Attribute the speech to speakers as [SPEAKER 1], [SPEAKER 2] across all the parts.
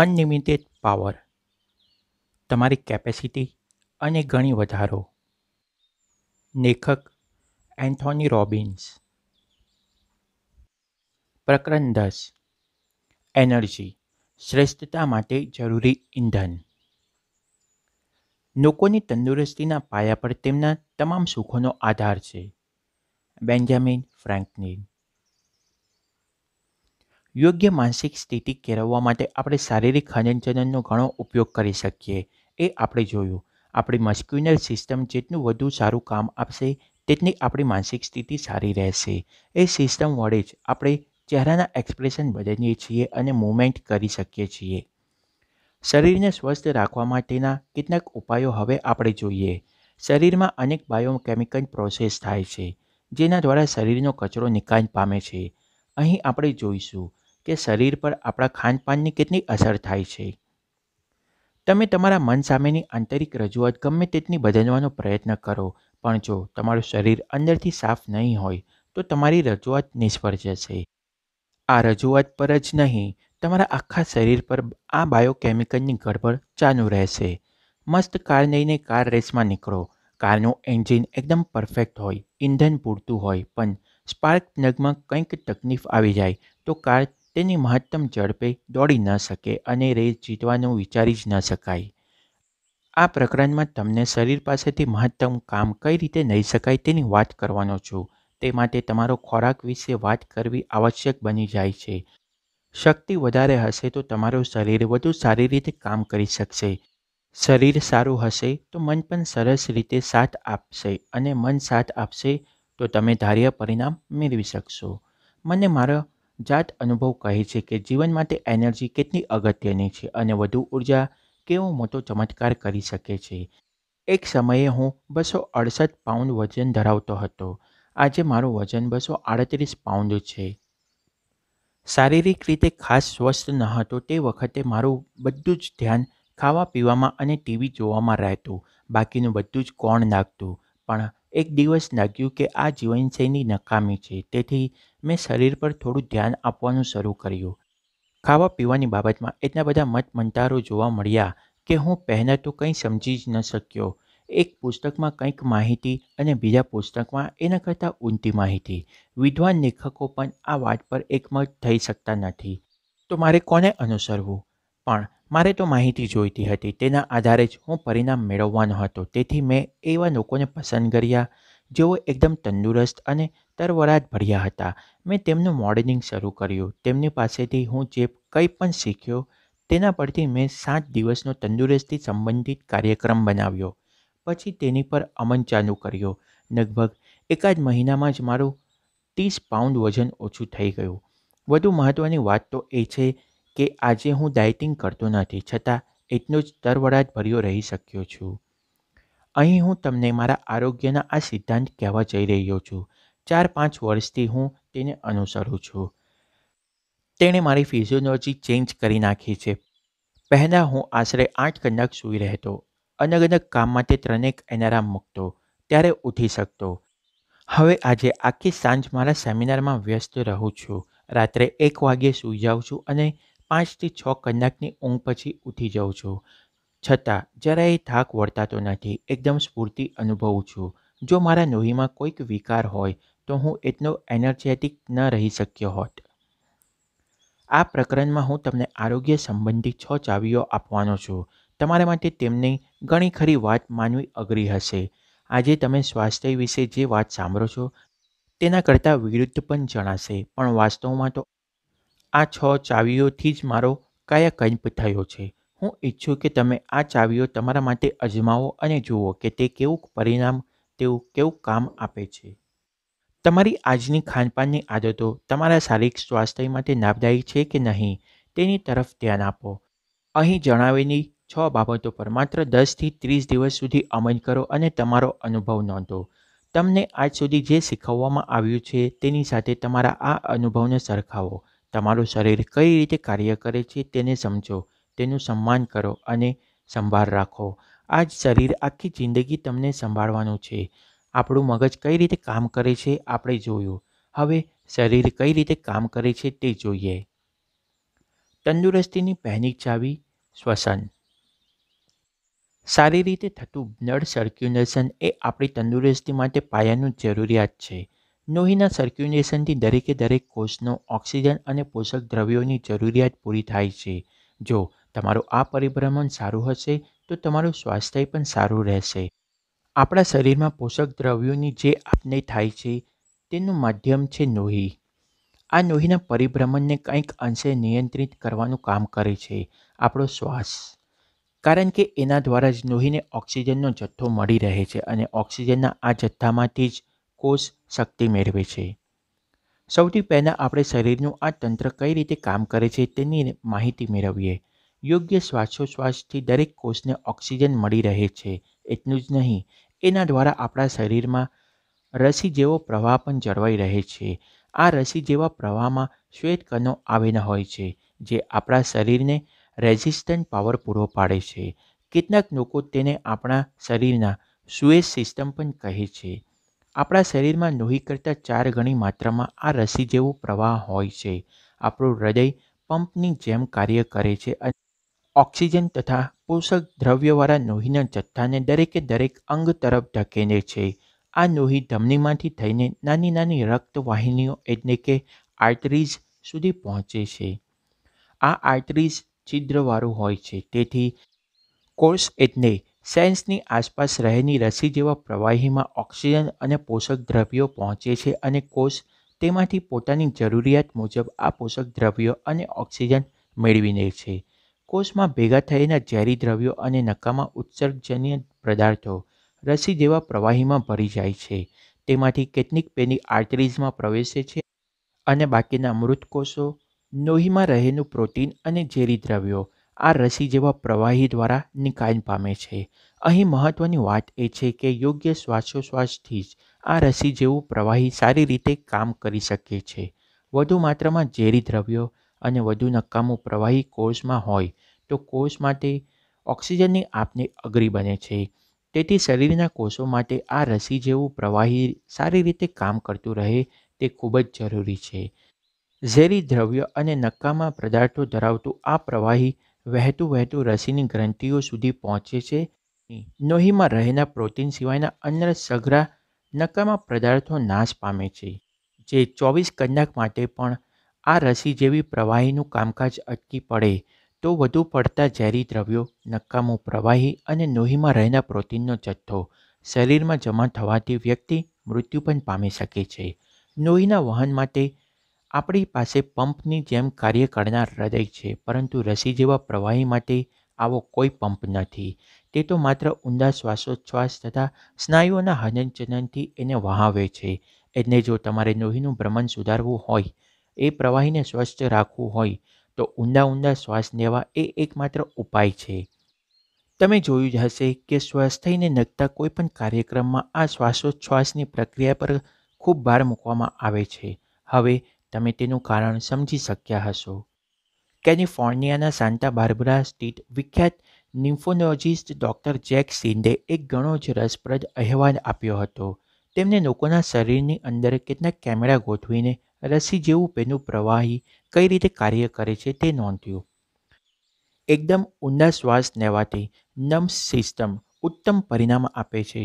[SPEAKER 1] unlimited power તમારી capacity અને ઘણી વધારો લેખક એન્થોની રોબિન્સ પ્રકરણ દસ એનર્જી શ્રેષ્ઠતા માટે જરૂરી ઈંધન લોકોની તંદુરસ્તીના પાયા પર તેમના તમામ સુખોનો આધાર છે બેન્જામિન ફ્રેન્કનિન યોગ્ય માનસિક સ્થિતિ કેળવવા માટે આપણે શારીરિક હલનચલનનો ઘણો ઉપયોગ કરી શકીએ એ આપણે જોયું આપણી મસ્ક્યુનર સિસ્ટમ જેટલું વધુ સારું કામ આપશે તેટલી આપણી માનસિક સ્થિતિ સારી રહેશે એ સિસ્ટમ વડે જ આપણે ચહેરાના એક્સપ્રેશન બદલીએ છીએ અને મૂવમેન્ટ કરી શકીએ છીએ શરીરને સ્વસ્થ રાખવા માટેના કેટલાક ઉપાયો હવે આપણે જોઈએ શરીરમાં અનેક બાયોકેમિકલ પ્રોસેસ થાય છે જેના દ્વારા શરીરનો કચરો નિકાલ પામે છે અહીં આપણે જોઈશું કે શરીર પર આપણા ખાનપાનની કેટલી અસર થાય છે તમે તમારા મન સામેની આંતરિક રજૂઆત ગમે તેટલી બદલવાનો પ્રયત્ન કરો પણ જો તમારું શરીર અંદરથી સાફ નહીં હોય તો તમારી રજૂઆત નિષ્ફળ જશે આ રજૂઆત પર જ નહીં તમારા આખા શરીર પર આ બાયોકેમિકલની ગડબડ ચાલુ રહેશે મસ્ત કાર લઈને કાર રેસમાં નીકળો કારનું એન્જિન એકદમ પરફેક્ટ હોય ઇંધન પૂરતું હોય પણ સ્પાર્ક પ્લગમાં કંઈક તકલીફ આવી જાય તો કાર તેની મહત્તમ ઝડપે દોડી ન શકે અને રેસ જીતવાનું વિચારી જ ન શકાય આ પ્રકરણમાં તમને શરીર પાસેથી મહત્તમ કામ કઈ રીતે નહીં શકાય તેની વાત કરવાનો છું તે માટે તમારો ખોરાક વિશે વાત કરવી આવશ્યક બની જાય છે શક્તિ વધારે હશે તો તમારું શરીર વધુ સારી રીતે કામ કરી શકશે શરીર સારું હશે તો મન પણ સરસ રીતે સાથ આપશે અને મન સાથ આપશે તો તમે ધાર્ય પરિણામ મેળવી શકશો મને મારા જાત અનુભવ કહે છે કે જીવન માટે એનર્જી કેટલી અગત્યની છે અને વધુ ઉર્જા કેવો મોટો ચમત્કાર કરી શકે છે એક સમયે હું બસો અડસઠ પાઉન્ડ વજન ધરાવતો હતો આજે મારું વજન બસો આડત્રીસ પાઉન્ડ છે શારીરિક રીતે ખાસ સ્વસ્થ ન હતો તે વખતે મારું બધું જ ધ્યાન ખાવા પીવામાં અને ટીવી જોવામાં રહેતું બાકીનું બધું જ કોણ નાખતું પણ એક દિવસ લાગ્યું કે આ જીવનશૈલી નકામી છે તેથી મેં શરીર પર થોડું ધ્યાન આપવાનું શરૂ કર્યું ખાવા પીવાની બાબતમાં એટલા બધા મત મંટારો જોવા મળ્યા કે હું પહેલાં તો કંઈ સમજી જ ન શક્યો એક પુસ્તકમાં કંઈક માહિતી અને બીજા પુસ્તકમાં એના કરતાં ઊંધી માહિતી વિદ્વાન લેખકો પણ આ વાત પર એકમત થઈ શકતા નથી તો મારે કોને અનુસરવું પણ મારે તો માહિતી જોઈતી હતી તેના આધારે જ હું પરિણામ મેળવવાનો હતો તેથી મેં એવા લોકોને પસંદ કર્યા જેઓ એકદમ તંદુરસ્ત અને તરવરાટ ભર્યા હતા મેં તેમનું મોડેલિંગ શરૂ કર્યું તેમની પાસેથી હું જે કંઈ પણ શીખ્યો તેના પરથી મેં સાત દિવસનો તંદુરસ્તી સંબંધિત કાર્યક્રમ બનાવ્યો પછી તેની પર અમન ચાલુ કર્યો લગભગ એકાદ મહિનામાં જ મારું ત્રીસ પાઉન્ડ વજન ઓછું થઈ ગયું વધુ મહત્ત્વની વાત તો એ છે કે આજે હું ડાયટિંગ કરતો નથી છતાં એટલો જ તરવડાટ ભર્યો રહી શક્યો છું અહીં હું તમને મારા આરોગ્યના આ સિદ્ધાંત કહેવા જઈ રહ્યો છું ચાર પાંચ વર્ષથી હું તેને અનુસરું છું તેણે મારી ફિઝિયોલોજી ચેન્જ કરી નાખી છે પહેલાં હું આશરે આઠ કલાક સૂઈ રહેતો અલગ અલગ કામ માટે ત્રણેક એનારામ મૂકતો ત્યારે ઊઠી શકતો હવે આજે આખી સાંજ મારા સેમિનારમાં વ્યસ્ત રહું છું રાત્રે એક વાગ્યે સૂઈ જાઉં છું અને પાંચથી છ કલાકની ઊંઘ પછી ઊઠી જાઉં છું છતાં જરાય થાક વળતાતો નથી એકદમ સ્ફૂર્તિ અનુભવું છું જો મારા લોહીમાં કોઈક વિકાર હોય તો હું એટલો એનર્જેટિક ન રહી શક્યો હોત આ પ્રકરણમાં હું તમને આરોગ્ય સંબંધી છ ચાવીઓ આપવાનો છું તમારા માટે તેમની ઘણી ખરી વાત માનવી અઘરી હશે આજે તમે સ્વાસ્થ્ય વિશે જે વાત સાંભળો છો તેના કરતાં વિરુદ્ધ પણ જણાશે પણ વાસ્તવમાં તો આ છ ચાવીઓથી જ મારો કયા કંપ થયો છે હું ઈચ્છું કે તમે આ ચાવીઓ તમારા માટે અજમાવો અને જુઓ કે તે કેવું પરિણામ તેવું કેવું કામ આપે છે તમારી આજની ખાનપાનની આદતો તમારા શારીરિક સ્વાસ્થ્ય માટે લાભદાયી છે કે નહીં તેની તરફ ધ્યાન આપો અહીં જણાવેલી છ બાબતો પર માત્ર દસથી ત્રીસ દિવસ સુધી અમલ કરો અને તમારો અનુભવ નોંધો તમને આજ સુધી જે શીખવવામાં આવ્યું છે તેની સાથે તમારા આ અનુભવને સરખાવો તમારું શરીર કઈ રીતે કાર્ય કરે છે તેને સમજો તેનું સન્માન કરો અને સંભાળ રાખો આ જ શરીર આખી જિંદગી તમને સંભાળવાનું છે આપણું મગજ કઈ રીતે કામ કરે છે આપણે જોયું હવે શરીર કઈ રીતે કામ કરે છે તે જોઈએ તંદુરસ્તીની પહેલી ચાવી શ્વસન સારી રીતે થતું બ્લડ સર્ક્યુલેશન એ આપણી તંદુરસ્તી માટે પાયાનું જરૂરિયાત છે લોહીના સર્ક્યુલેશનથી દરેકે દરેક કોષનો ઓક્સિજન અને પોષક દ્રવ્યોની જરૂરિયાત પૂરી થાય છે જો તમારું આ પરિભ્રમણ સારું હશે તો તમારું સ્વાસ્થ્ય પણ સારું રહેશે આપણા શરીરમાં પોષક દ્રવ્યોની જે આપને થાય છે તેનું માધ્યમ છે નોહી આ નોહીના પરિભ્રમણને કંઈક અંશે નિયંત્રિત કરવાનું કામ કરે છે આપણો શ્વાસ કારણ કે એના દ્વારા જ નોહીને ઓક્સિજનનો જથ્થો મળી રહે છે અને ઓક્સિજનના આ જથ્થામાંથી જ કોષ શક્તિ મેળવે છે સૌથી પહેલાં આપણે શરીરનું આ તંત્ર કઈ રીતે કામ કરે છે તેની માહિતી મેળવીએ યોગ્ય શ્વાસોશ્વાસથી દરેક કોષને ઓક્સિજન મળી રહે છે એટલું જ નહીં એના દ્વારા આપણા શરીરમાં રસી જેવો પ્રવાહ પણ જળવાઈ રહે છે આ રસી જેવા પ્રવાહમાં શ્વેત કણો આવેલા હોય છે જે આપણા શરીરને રેઝિસ્ટન્ટ પાવર પૂરો પાડે છે કેટલાક લોકો તેને આપણા શરીરના સુએજ સિસ્ટમ પણ કહે છે આપણા શરીરમાં લોહી કરતાં ચાર ગણી માત્રામાં આ રસી જેવો પ્રવાહ હોય છે આપણું હૃદય પંપની જેમ કાર્ય કરે છે અને ઓક્સિજન તથા પોષક દ્રવ્યવાળા લોહીના જથ્થાને દરેકે દરેક અંગ તરફ ધકેલે છે આ લોહી ધમનીમાંથી થઈને નાની નાની રક્તવાહિનીઓ એટલે કે આર્ટરીઝ સુધી પહોંચે છે આ આર્ટરીઝ છિદ્રવાળું હોય છે તેથી કોષ એટલે સેન્સની આસપાસ રહેલી રસી જેવા પ્રવાહીમાં ઓક્સિજન અને પોષક દ્રવ્યો પહોંચે છે અને કોષ તેમાંથી પોતાની જરૂરિયાત મુજબ આ પોષક દ્રવ્યો અને ઓક્સિજન મેળવીને છે કોષમાં ભેગા થયેલા ઝેરી દ્રવ્યો અને નકામા ઉત્સર્જન્ય પદાર્થો રસી જેવા પ્રવાહીમાં ભરી જાય છે તેમાંથી કેટલીક પેની આર્ટરીઝમાં પ્રવેશે છે અને બાકીના મૃત કોષો લોહીમાં રહેલું પ્રોટીન અને ઝેરી દ્રવ્યો આ રસી જેવા પ્રવાહી દ્વારા નિકાલ પામે છે અહીં મહત્ત્વની વાત એ છે કે યોગ્ય શ્વાસોશ્વાસથી જ આ રસી જેવું પ્રવાહી સારી રીતે કામ કરી શકે છે વધુ માત્રામાં ઝેરી દ્રવ્યો અને વધુ નકામું પ્રવાહી કોષમાં હોય તો કોષ માટે ઓક્સિજનની આપને અઘરી બને છે તેથી શરીરના કોષો માટે આ રસી જેવું પ્રવાહી સારી રીતે કામ કરતું રહે તે ખૂબ જ જરૂરી છે ઝેરી દ્રવ્ય અને નકામા પદાર્થો ધરાવતું આ પ્રવાહી વહેતું વહેતું રસીની ગ્રંથિઓ સુધી પહોંચે છે નોહીમાં રહેલા પ્રોટીન સિવાયના અન્ય સઘરા નકામા પદાર્થો નાશ પામે છે જે ચોવીસ કલાક માટે પણ આ રસી જેવી પ્રવાહીનું કામકાજ અટકી પડે તો વધુ પડતા ઝેરી દ્રવ્યો નકામું પ્રવાહી અને લોહીમાં રહેલા પ્રોટીનનો જથ્થો શરીરમાં જમા થવાથી વ્યક્તિ મૃત્યુ પણ પામી શકે છે લોહીના વહન માટે આપણી પાસે પંપની જેમ કાર્ય કરનાર હૃદય છે પરંતુ રસી જેવા પ્રવાહી માટે આવો કોઈ પંપ નથી તે તો માત્ર ઊંડા શ્વાસોચ્છ્વાસ તથા સ્નાયુઓના હનનચનનથી એને વહાવે છે એટલે જો તમારે લોહીનું ભ્રમણ સુધારવું હોય એ પ્રવાહીને સ્વચ્છ રાખવું હોય તો ઊંડા ઊંડા શ્વાસ લેવા એ એકમાત્ર ઉપાય છે તમે જોયું જ હશે કે સ્વસ્થ થઈને લગતા કોઈપણ કાર્યક્રમમાં આ શ્વાસોચ્છ્વાસની પ્રક્રિયા પર ખૂબ ભાર મૂકવામાં આવે છે હવે તમે તેનું કારણ સમજી શક્યા હશો કેલિફોર્નિયાના સાંતા બાર્બરા સ્થિત વિખ્યાત નિમ્ફોલોજિસ્ટ ડૉક્ટર જેક સિંધે એક ઘણો જ રસપ્રદ અહેવાલ આપ્યો હતો તેમને લોકોના શરીરની અંદર કેટલાક કેમેરા ગોઠવીને રસી જેવું પેનું પ્રવાહી કઈ રીતે કાર્ય કરે છે તે નોંધ્યું એકદમ ઊંડા શ્વાસ લેવાથી નમ સિસ્ટમ ઉત્તમ પરિણામ આપે છે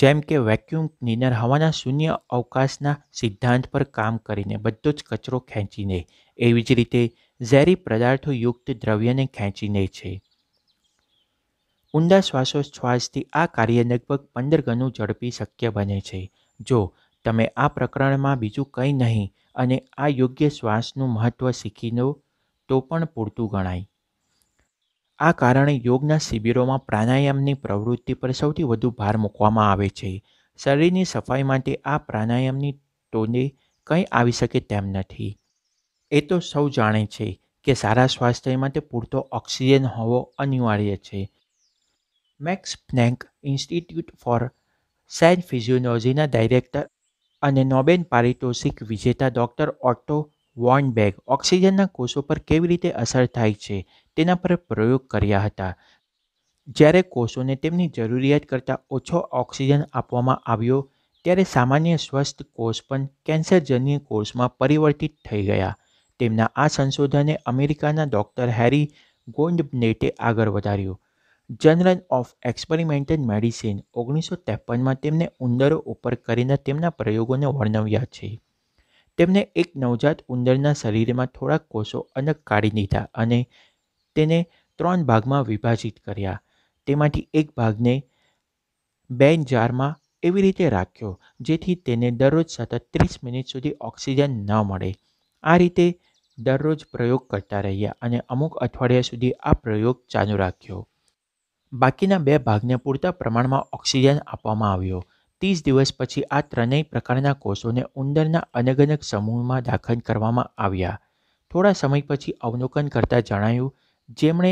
[SPEAKER 1] જેમ કે વેક્યુમ ક્લીનર હવાના શૂન્ય અવકાશના સિદ્ધાંત પર કામ કરીને બધો જ કચરો ખેંચીને એવી જ રીતે ઝેરી પદાર્થો યુક્ત દ્રવ્યને ખેંચીને છે ઊંડા શ્વાસોચ્છ્વાસથી આ કાર્ય લગભગ પંદર ગણું ઝડપી શક્ય બને છે જો તમે આ પ્રકરણમાં બીજું કંઈ નહીં અને આ યોગ્ય શ્વાસનું મહત્ત્વ શીખી લો તો પણ પૂરતું ગણાય આ કારણે યોગના શિબિરોમાં પ્રાણાયામની પ્રવૃત્તિ પર સૌથી વધુ ભાર મૂકવામાં આવે છે શરીરની સફાઈ માટે આ પ્રાણાયામની ટોને કંઈ આવી શકે તેમ નથી એ તો સૌ જાણે છે કે સારા સ્વાસ્થ્ય માટે પૂરતો ઓક્સિજન હોવો અનિવાર્ય છે Max Planck Institute for Science ફિઝિયોલોજીના ડાયરેક્ટર અને નોબેન પારિતોષિક વિજેતા ડૉક્ટર ઓટો વોર્નબેગ ઓક્સિજનના કોષો પર કેવી રીતે અસર થાય છે તેના પર પ્રયોગ કર્યા હતા જ્યારે કોષોને તેમની જરૂરિયાત કરતાં ઓછો ઓક્સિજન આપવામાં આવ્યો ત્યારે સામાન્ય સ્વસ્થ કોષ પણ કેન્સરજન્ય કોષમાં પરિવર્તિત થઈ ગયા તેમના આ સંશોધને અમેરિકાના ડૉક્ટર હેરી ગોન્ડબ્લેટે આગળ વધાર્યું જનરલ ઓફ એક્સપેરિમેન્ટલ મેડિસિન ઓગણીસો ત્રેપનમાં તેમણે ઉંદરો ઉપર કરીને તેમના પ્રયોગોને વર્ણવ્યા છે તેમણે એક નવજાત ઉંદરના શરીરમાં થોડાક કોષો અલગ કાઢી દીધા અને તેને ત્રણ ભાગમાં વિભાજિત કર્યા તેમાંથી એક ભાગને બેન જારમાં એવી રીતે રાખ્યો જેથી તેને દરરોજ સતત ત્રીસ મિનિટ સુધી ઓક્સિજન ન મળે આ રીતે દરરોજ પ્રયોગ કરતા રહ્યા અને અમુક અઠવાડિયા સુધી આ પ્રયોગ ચાલુ રાખ્યો બાકીના બે ભાગને પૂરતા પ્રમાણમાં ઓક્સિજન આપવામાં આવ્યો ત્રીસ દિવસ પછી આ ત્રણેય પ્રકારના કોષોને ઉંદરના અલગ અલગ સમૂહમાં દાખલ કરવામાં આવ્યા થોડા સમય પછી અવલોકન કરતાં જણાયું જેમણે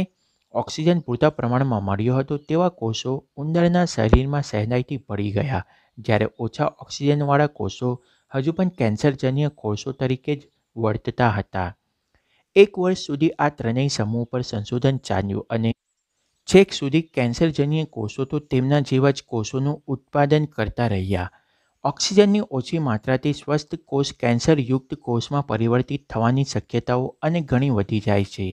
[SPEAKER 1] ઓક્સિજન પૂરતા પ્રમાણમાં મળ્યો હતો તેવા કોષો ઉંદરના શરીરમાં સહેલાઈથી પડી ગયા જ્યારે ઓછા ઓક્સિજનવાળા કોષો હજુ પણ કેન્સરજન્ય કોષો તરીકે જ વર્તતા હતા એક વર્ષ સુધી આ ત્રણેય સમૂહ પર સંશોધન ચાલ્યું અને છેક સુધી કેન્સરજન્ય કોષો તો તેમના જેવા જ કોષોનું ઉત્પાદન કરતા રહ્યા ઓક્સિજનની ઓછી માત્રાથી સ્વસ્થ કોષ કેન્સરયુક્ત કોષમાં પરિવર્તિત થવાની શક્યતાઓ અને ઘણી વધી જાય છે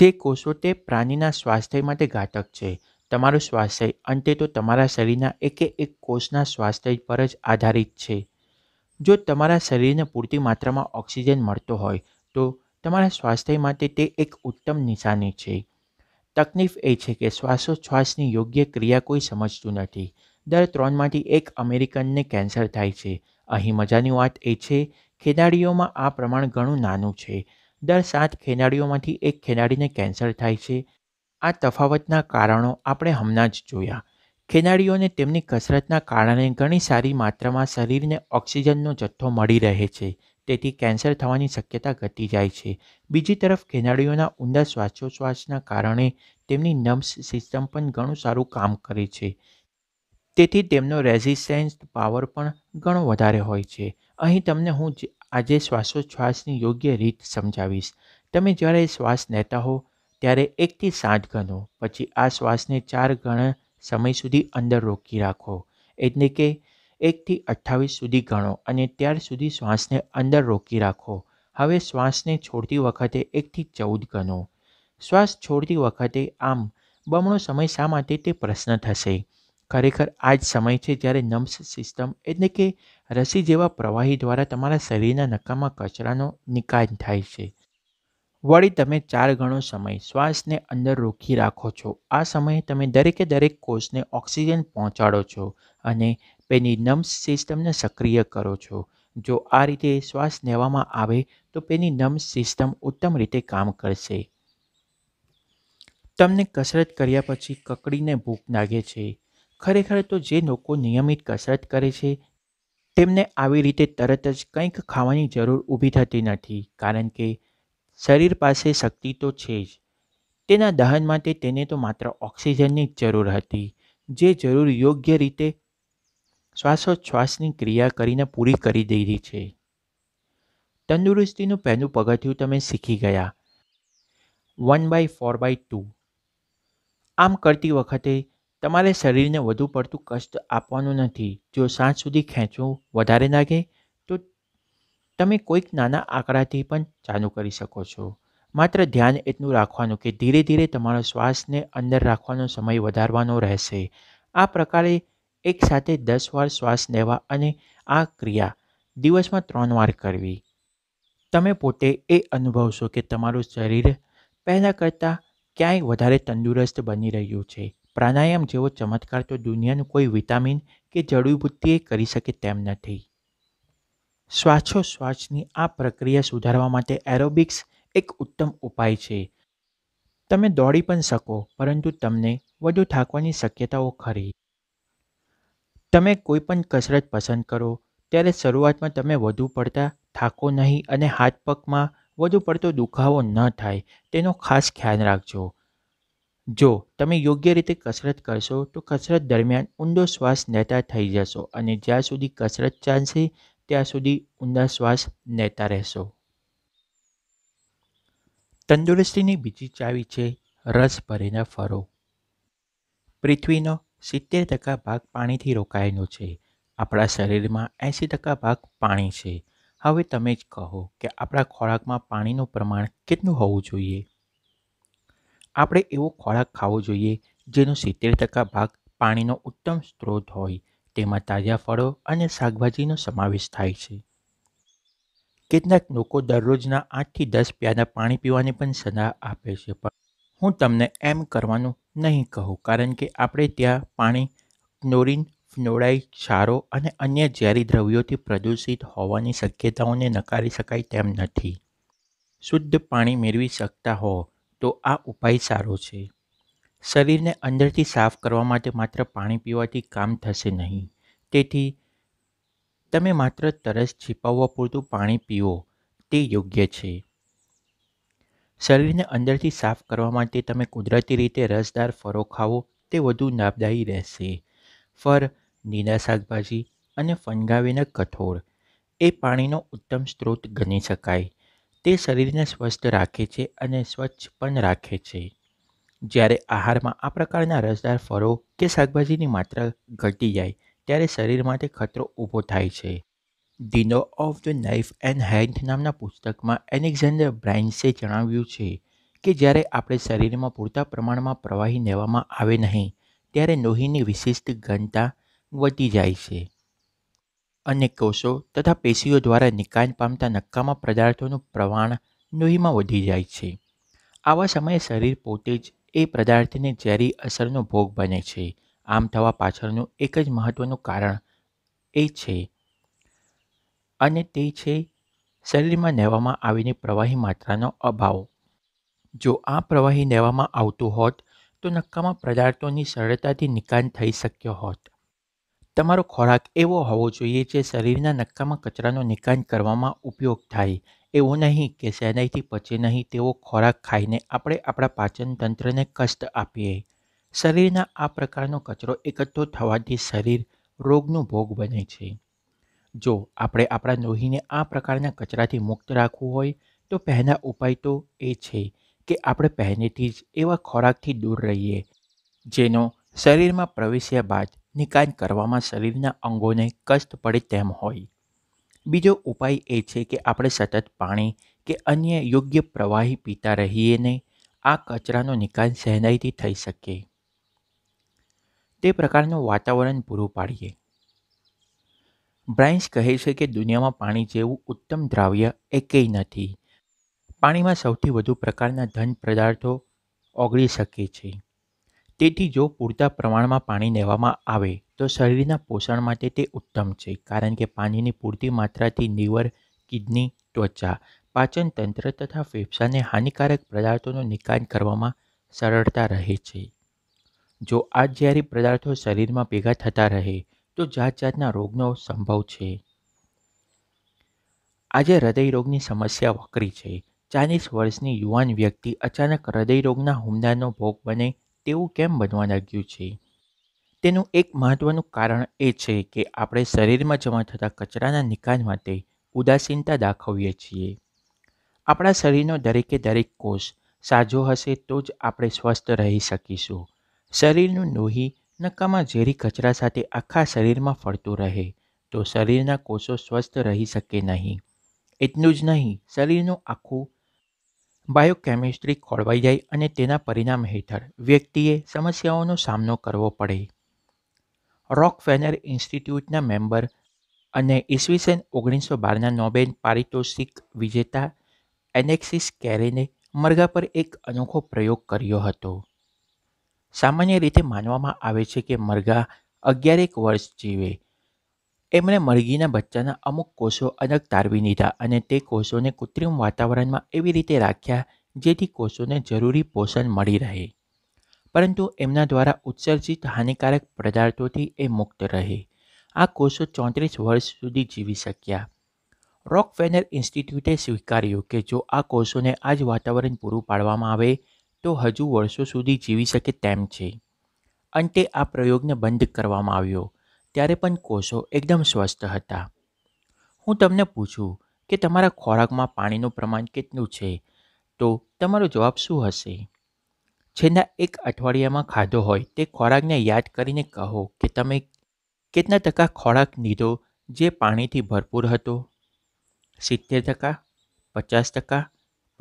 [SPEAKER 1] જે કોષો તે પ્રાણીના સ્વાસ્થ્ય માટે ઘાતક છે તમારું સ્વાસ્થ્ય અંતે તો તમારા શરીરના એકે એક કોષના સ્વાસ્થ્ય પર જ આધારિત છે જો તમારા શરીરને પૂરતી માત્રામાં ઓક્સિજન મળતો હોય તો તમારા સ્વાસ્થ્ય માટે તે એક ઉત્તમ નિશાની છે તકલીફ એ છે કે શ્વાસોચ્છ્વાસની યોગ્ય ક્રિયા કોઈ સમજતું નથી દર ત્રણમાંથી એક અમેરિકનને કેન્સર થાય છે અહીં મજાની વાત એ છે ખેલાડીઓમાં આ પ્રમાણ ઘણું નાનું છે દર સાત ખેલાડીઓમાંથી એક ખેલાડીને કેન્સર થાય છે આ તફાવતના કારણો આપણે હમણાં જ જોયા ખેલાડીઓને તેમની કસરતના કારણે ઘણી સારી માત્રામાં શરીરને ઓક્સિજનનો જથ્થો મળી રહે છે તેથી કેન્સર થવાની શક્યતા ઘટી જાય છે બીજી તરફ ખેલાડીઓના ઊંડા શ્વાસોશ્વાસના કારણે તેમની નર્વસ સિસ્ટમ પણ ઘણું સારું કામ કરે છે તેથી તેમનો રેઝિસ્ટન્સ પાવર પણ ઘણો વધારે હોય છે અહીં તમને હું આજે શ્વાસોચ્છ્વાસની યોગ્ય રીત સમજાવીશ તમે જ્યારે શ્વાસ લેતા હો ત્યારે એકથી સાત ગણો પછી આ શ્વાસને ચાર ગણા સમય સુધી અંદર રોકી રાખો એટલે કે એકથી અઠ્ઠાવીસ સુધી ગણો અને ત્યાર સુધી શ્વાસને અંદર રોકી રાખો હવે શ્વાસને છોડતી વખતે એકથી ચૌદ ગણો શ્વાસ છોડતી વખતે આમ બમણો સમય શા માટે તે પ્રશ્ન થશે ખરેખર આ જ સમય છે જ્યારે નમ્સ સિસ્ટમ એટલે કે રસી જેવા પ્રવાહી દ્વારા તમારા શરીરના નકામા કચરાનો નિકાલ થાય છે વળી તમે ચાર ગણો સમય શ્વાસને અંદર રોકી રાખો છો આ સમયે તમે દરેકે દરેક કોષને ઓક્સિજન પહોંચાડો છો અને પેની નમ્સ સિસ્ટમને સક્રિય કરો છો જો આ રીતે શ્વાસ લેવામાં આવે તો પેની નમ્સ સિસ્ટમ ઉત્તમ રીતે કામ કરશે તમને કસરત કર્યા પછી કકડીને ભૂખ લાગે છે ખરેખર તો જે લોકો નિયમિત કસરત કરે છે તેમને આવી રીતે તરત જ કંઈક ખાવાની જરૂર ઊભી થતી નથી કારણ કે શરીર પાસે શક્તિ તો છે જ તેના દહન માટે તેને તો માત્ર ઓક્સિજનની જ જરૂર હતી જે જરૂર યોગ્ય રીતે શ્વાસોચ્છ્વાસની ક્રિયા કરીને પૂરી કરી દીધી છે તંદુરસ્તીનું પહેલું પગથિયું તમે શીખી ગયા one by four by two આમ કરતી વખતે તમારે શરીરને વધુ પડતું કષ્ટ આપવાનું નથી જો સાંજ સુધી ખેંચવું વધારે લાગે તો તમે કોઈક નાના આંકડાથી પણ ચાલુ કરી શકો છો માત્ર ધ્યાન એટલું રાખવાનું કે ધીરે ધીરે તમારો શ્વાસને અંદર રાખવાનો સમય વધારવાનો રહેશે આ પ્રકારે એક સાથે દસ વાર શ્વાસ લેવા અને આ ક્રિયા દિવસમાં ત્રણ વાર કરવી તમે પોતે એ અનુભવશો કે તમારું શરીર પહેલાં કરતાં ક્યાંય વધારે તંદુરસ્ત બની રહ્યું છે પ્રાણાયામ જેવો ચમત્કાર તો દુનિયાનું કોઈ વિટામિન કે જડીબુટ્ટીએ કરી શકે તેમ નથી શ્વાસોશ્વાસની આ પ્રક્રિયા સુધારવા માટે એરોબિક્સ એક ઉત્તમ ઉપાય છે તમે દોડી પણ શકો પરંતુ તમને વધુ થાકવાની શક્યતાઓ ખરી તમે કોઈ પણ કસરત પસંદ કરો ત્યારે શરૂઆતમાં તમે વધુ પડતા થાકો નહીં અને હાથ પગમાં વધુ પડતો દુખાવો ન થાય તેનો ખાસ ખ્યાલ રાખજો જો તમે યોગ્ય રીતે કસરત કરશો તો કસરત દરમિયાન ઊંડો શ્વાસ નેતા થઈ જશો અને જ્યાં સુધી કસરત ચાલશે ત્યાં સુધી ઊંડા શ્વાસ નેતા રહેશો તંદુરસ્તીની બીજી ચાવી છે રસ ભરીને ફરો પૃથ્વીનો સિત્તેર ટકા ભાગ પાણીથી રોકાયેલો છે આપણા શરીરમાં એંસી ટકા ભાગ પાણી છે હવે તમે જ કહો કે આપણા ખોરાકમાં પાણીનું પ્રમાણ કેટલું હોવું જોઈએ આપણે એવો ખોરાક ખાવો જોઈએ જેનો સિત્તેર ટકા ભાગ પાણીનો ઉત્તમ સ્ત્રોત હોય તેમાં તાજા ફળો અને શાકભાજીનો સમાવેશ થાય છે કેટલાક લોકો દરરોજના આઠથી દસ પ્યાલા પાણી પીવાની પણ સલાહ આપે છે પણ હું તમને એમ કરવાનું નહીં કહું કારણ કે આપણે ત્યાં પાણી ક્લોરીન ફ્લોરાઇડ ક્ષારો અને અન્ય ઝેરી દ્રવ્યોથી પ્રદૂષિત હોવાની શક્યતાઓને નકારી શકાય તેમ નથી શુદ્ધ પાણી મેળવી શકતા હો તો આ ઉપાય સારો છે શરીરને અંદરથી સાફ કરવા માટે માત્ર પાણી પીવાથી કામ થશે નહીં તેથી તમે માત્ર તરસ છીપાવવા પૂરતું પાણી પીવો તે યોગ્ય છે શરીરને અંદરથી સાફ કરવા માટે તમે કુદરતી રીતે રસદાર ફળો ખાવો તે વધુ લાભદાયી રહેશે ફર લીલા શાકભાજી અને ફણગાવેલા કઠોળ એ પાણીનો ઉત્તમ સ્ત્રોત ગણી શકાય તે શરીરને સ્વસ્થ રાખે છે અને સ્વચ્છ પણ રાખે છે જ્યારે આહારમાં આ પ્રકારના રસદાર ફળો કે શાકભાજીની માત્રા ઘટી જાય ત્યારે શરીર માટે ખતરો ઊભો થાય છે the of the knife and health નામના પુસ્તકમાં એલેક્ઝાન્ડર બ્રાઇન્સે જણાવ્યું છે કે જ્યારે આપણે શરીરમાં પૂરતા પ્રમાણમાં પ્રવાહી લેવામાં આવે નહીં ત્યારે લોહીની વિશિષ્ટ ઘનતા વધી જાય છે અને કોષો તથા પેશીઓ દ્વારા નિકાલ પામતા નક્કામાં પદાર્થોનું પ્રમાણ લોહીમાં વધી જાય છે આવા સમયે શરીર પોતે જ એ પદાર્થને ઝેરી અસરનો ભોગ બને છે આમ થવા પાછળનું એક જ મહત્ત્વનું કારણ એ છે અને તે છે શરીરમાં લેવામાં આવીને પ્રવાહી માત્રાનો અભાવ જો આ પ્રવાહી લેવામાં આવતું હોત તો નક્કામાં પદાર્થોની સરળતાથી નિકાલ થઈ શક્યો હોત તમારો ખોરાક એવો હોવો જોઈએ જે શરીરના નક્કામાં કચરાનો નિકાલ કરવામાં ઉપયોગ થાય એવો નહીં કે સહેલાઈથી પચે નહીં તેવો ખોરાક ખાઈને આપણે આપણા પાચન તંત્રને કષ્ટ આપીએ શરીરના આ પ્રકારનો કચરો એકઠો થવાથી શરીર રોગનો ભોગ બને છે જો આપણે આપણા લોહીને આ પ્રકારના કચરાથી મુક્ત રાખવું હોય તો પહેલા ઉપાય તો એ છે કે આપણે પહેલેથી જ એવા ખોરાકથી દૂર રહીએ જેનો શરીરમાં પ્રવેશ્યા બાદ નિકાલ કરવામાં શરીરના અંગોને કષ્ટ પડે તેમ હોય બીજો ઉપાય એ છે કે આપણે સતત પાણી કે અન્ય યોગ્ય પ્રવાહી પીતા રહીએ ને આ કચરાનો નિકાલ સહેલાઈથી થઈ શકે તે પ્રકારનું વાતાવરણ પૂરું પાડીએ બ્રાઇન્સ કહે છે કે દુનિયામાં પાણી જેવું ઉત્તમ દ્રાવ્ય એકેય નથી પાણીમાં સૌથી વધુ પ્રકારના ધન પદાર્થો ઓગળી શકે છે તેથી જો પૂરતા પ્રમાણમાં પાણી લેવામાં આવે તો શરીરના પોષણ માટે તે ઉત્તમ છે કારણ કે પાણીની પૂરતી માત્રાથી લીવર કિડની ત્વચા પાચન તંત્ર તથા ફેફસાને હાનિકારક પદાર્થોનો નિકાલ કરવામાં સરળતા રહે છે જો આ જ્યારે પદાર્થો શરીરમાં ભેગા થતા રહે તો જાત જાતના રોગનો સંભવ છે આજે હૃદયરોગની સમસ્યા વકરી છે ચાલીસ વર્ષની યુવાન વ્યક્તિ અચાનક હૃદયરોગના હુમલાનો ભોગ બને તેવું કેમ બનવા લાગ્યું છે તેનું એક મહત્ત્વનું કારણ એ છે કે આપણે શરીરમાં જમા થતા કચરાના નિકાલ માટે ઉદાસીનતા દાખવીએ છીએ આપણા શરીરનો દરેકે દરેક કોષ સાજો હશે તો જ આપણે સ્વસ્થ રહી શકીશું શરીરનું લોહી નકામાં ઝેરી કચરા સાથે આખા શરીરમાં ફરતું રહે તો શરીરના કોષો સ્વસ્થ રહી શકે નહીં એટલું જ નહીં શરીરનું આખું બાયોકેમિસ્ટ્રી ખોળવાઈ જાય અને તેના પરિણામ હેઠળ વ્યક્તિએ સમસ્યાઓનો સામનો કરવો પડે રોક ફેનર ઇન્સ્ટિટ્યૂટના મેમ્બર અને ઈસવીસન ઓગણીસો બારના નોબેલ પારિતોષિક વિજેતા એનેક્સિસ કેરેને મરઘા પર એક અનોખો પ્રયોગ કર્યો હતો સામાન્ય રીતે માનવામાં આવે છે કે મરઘા અગિયારેક વર્ષ જીવે એમણે મરઘીના બચ્ચાના અમુક કોષો અલગ તારવી લીધા અને તે કોષોને કૃત્રિમ વાતાવરણમાં એવી રીતે રાખ્યા જેથી કોષોને જરૂરી પોષણ મળી રહે પરંતુ એમના દ્વારા ઉત્સર્જિત હાનિકારક પદાર્થોથી એ મુક્ત રહે આ કોષો ચોત્રીસ વર્ષ સુધી જીવી શક્યા રોકફેનર ઇન્સ્ટિટ્યૂટે સ્વીકાર્યું કે જો આ કોષોને આ જ વાતાવરણ પૂરું પાડવામાં આવે તો હજુ વર્ષો સુધી જીવી શકે તેમ છે અંતે આ પ્રયોગને બંધ કરવામાં આવ્યો ત્યારે પણ કોષો એકદમ સ્વસ્થ હતા હું તમને પૂછું કે તમારા ખોરાકમાં પાણીનું પ્રમાણ કેટલું છે તો તમારો જવાબ શું હશે છેલ્લા એક અઠવાડિયામાં ખાધો હોય તે ખોરાકને યાદ કરીને કહો કે તમે કેટલા ટકા ખોરાક લીધો જે પાણીથી ભરપૂર હતો સિત્તેર ટકા પચાસ ટકા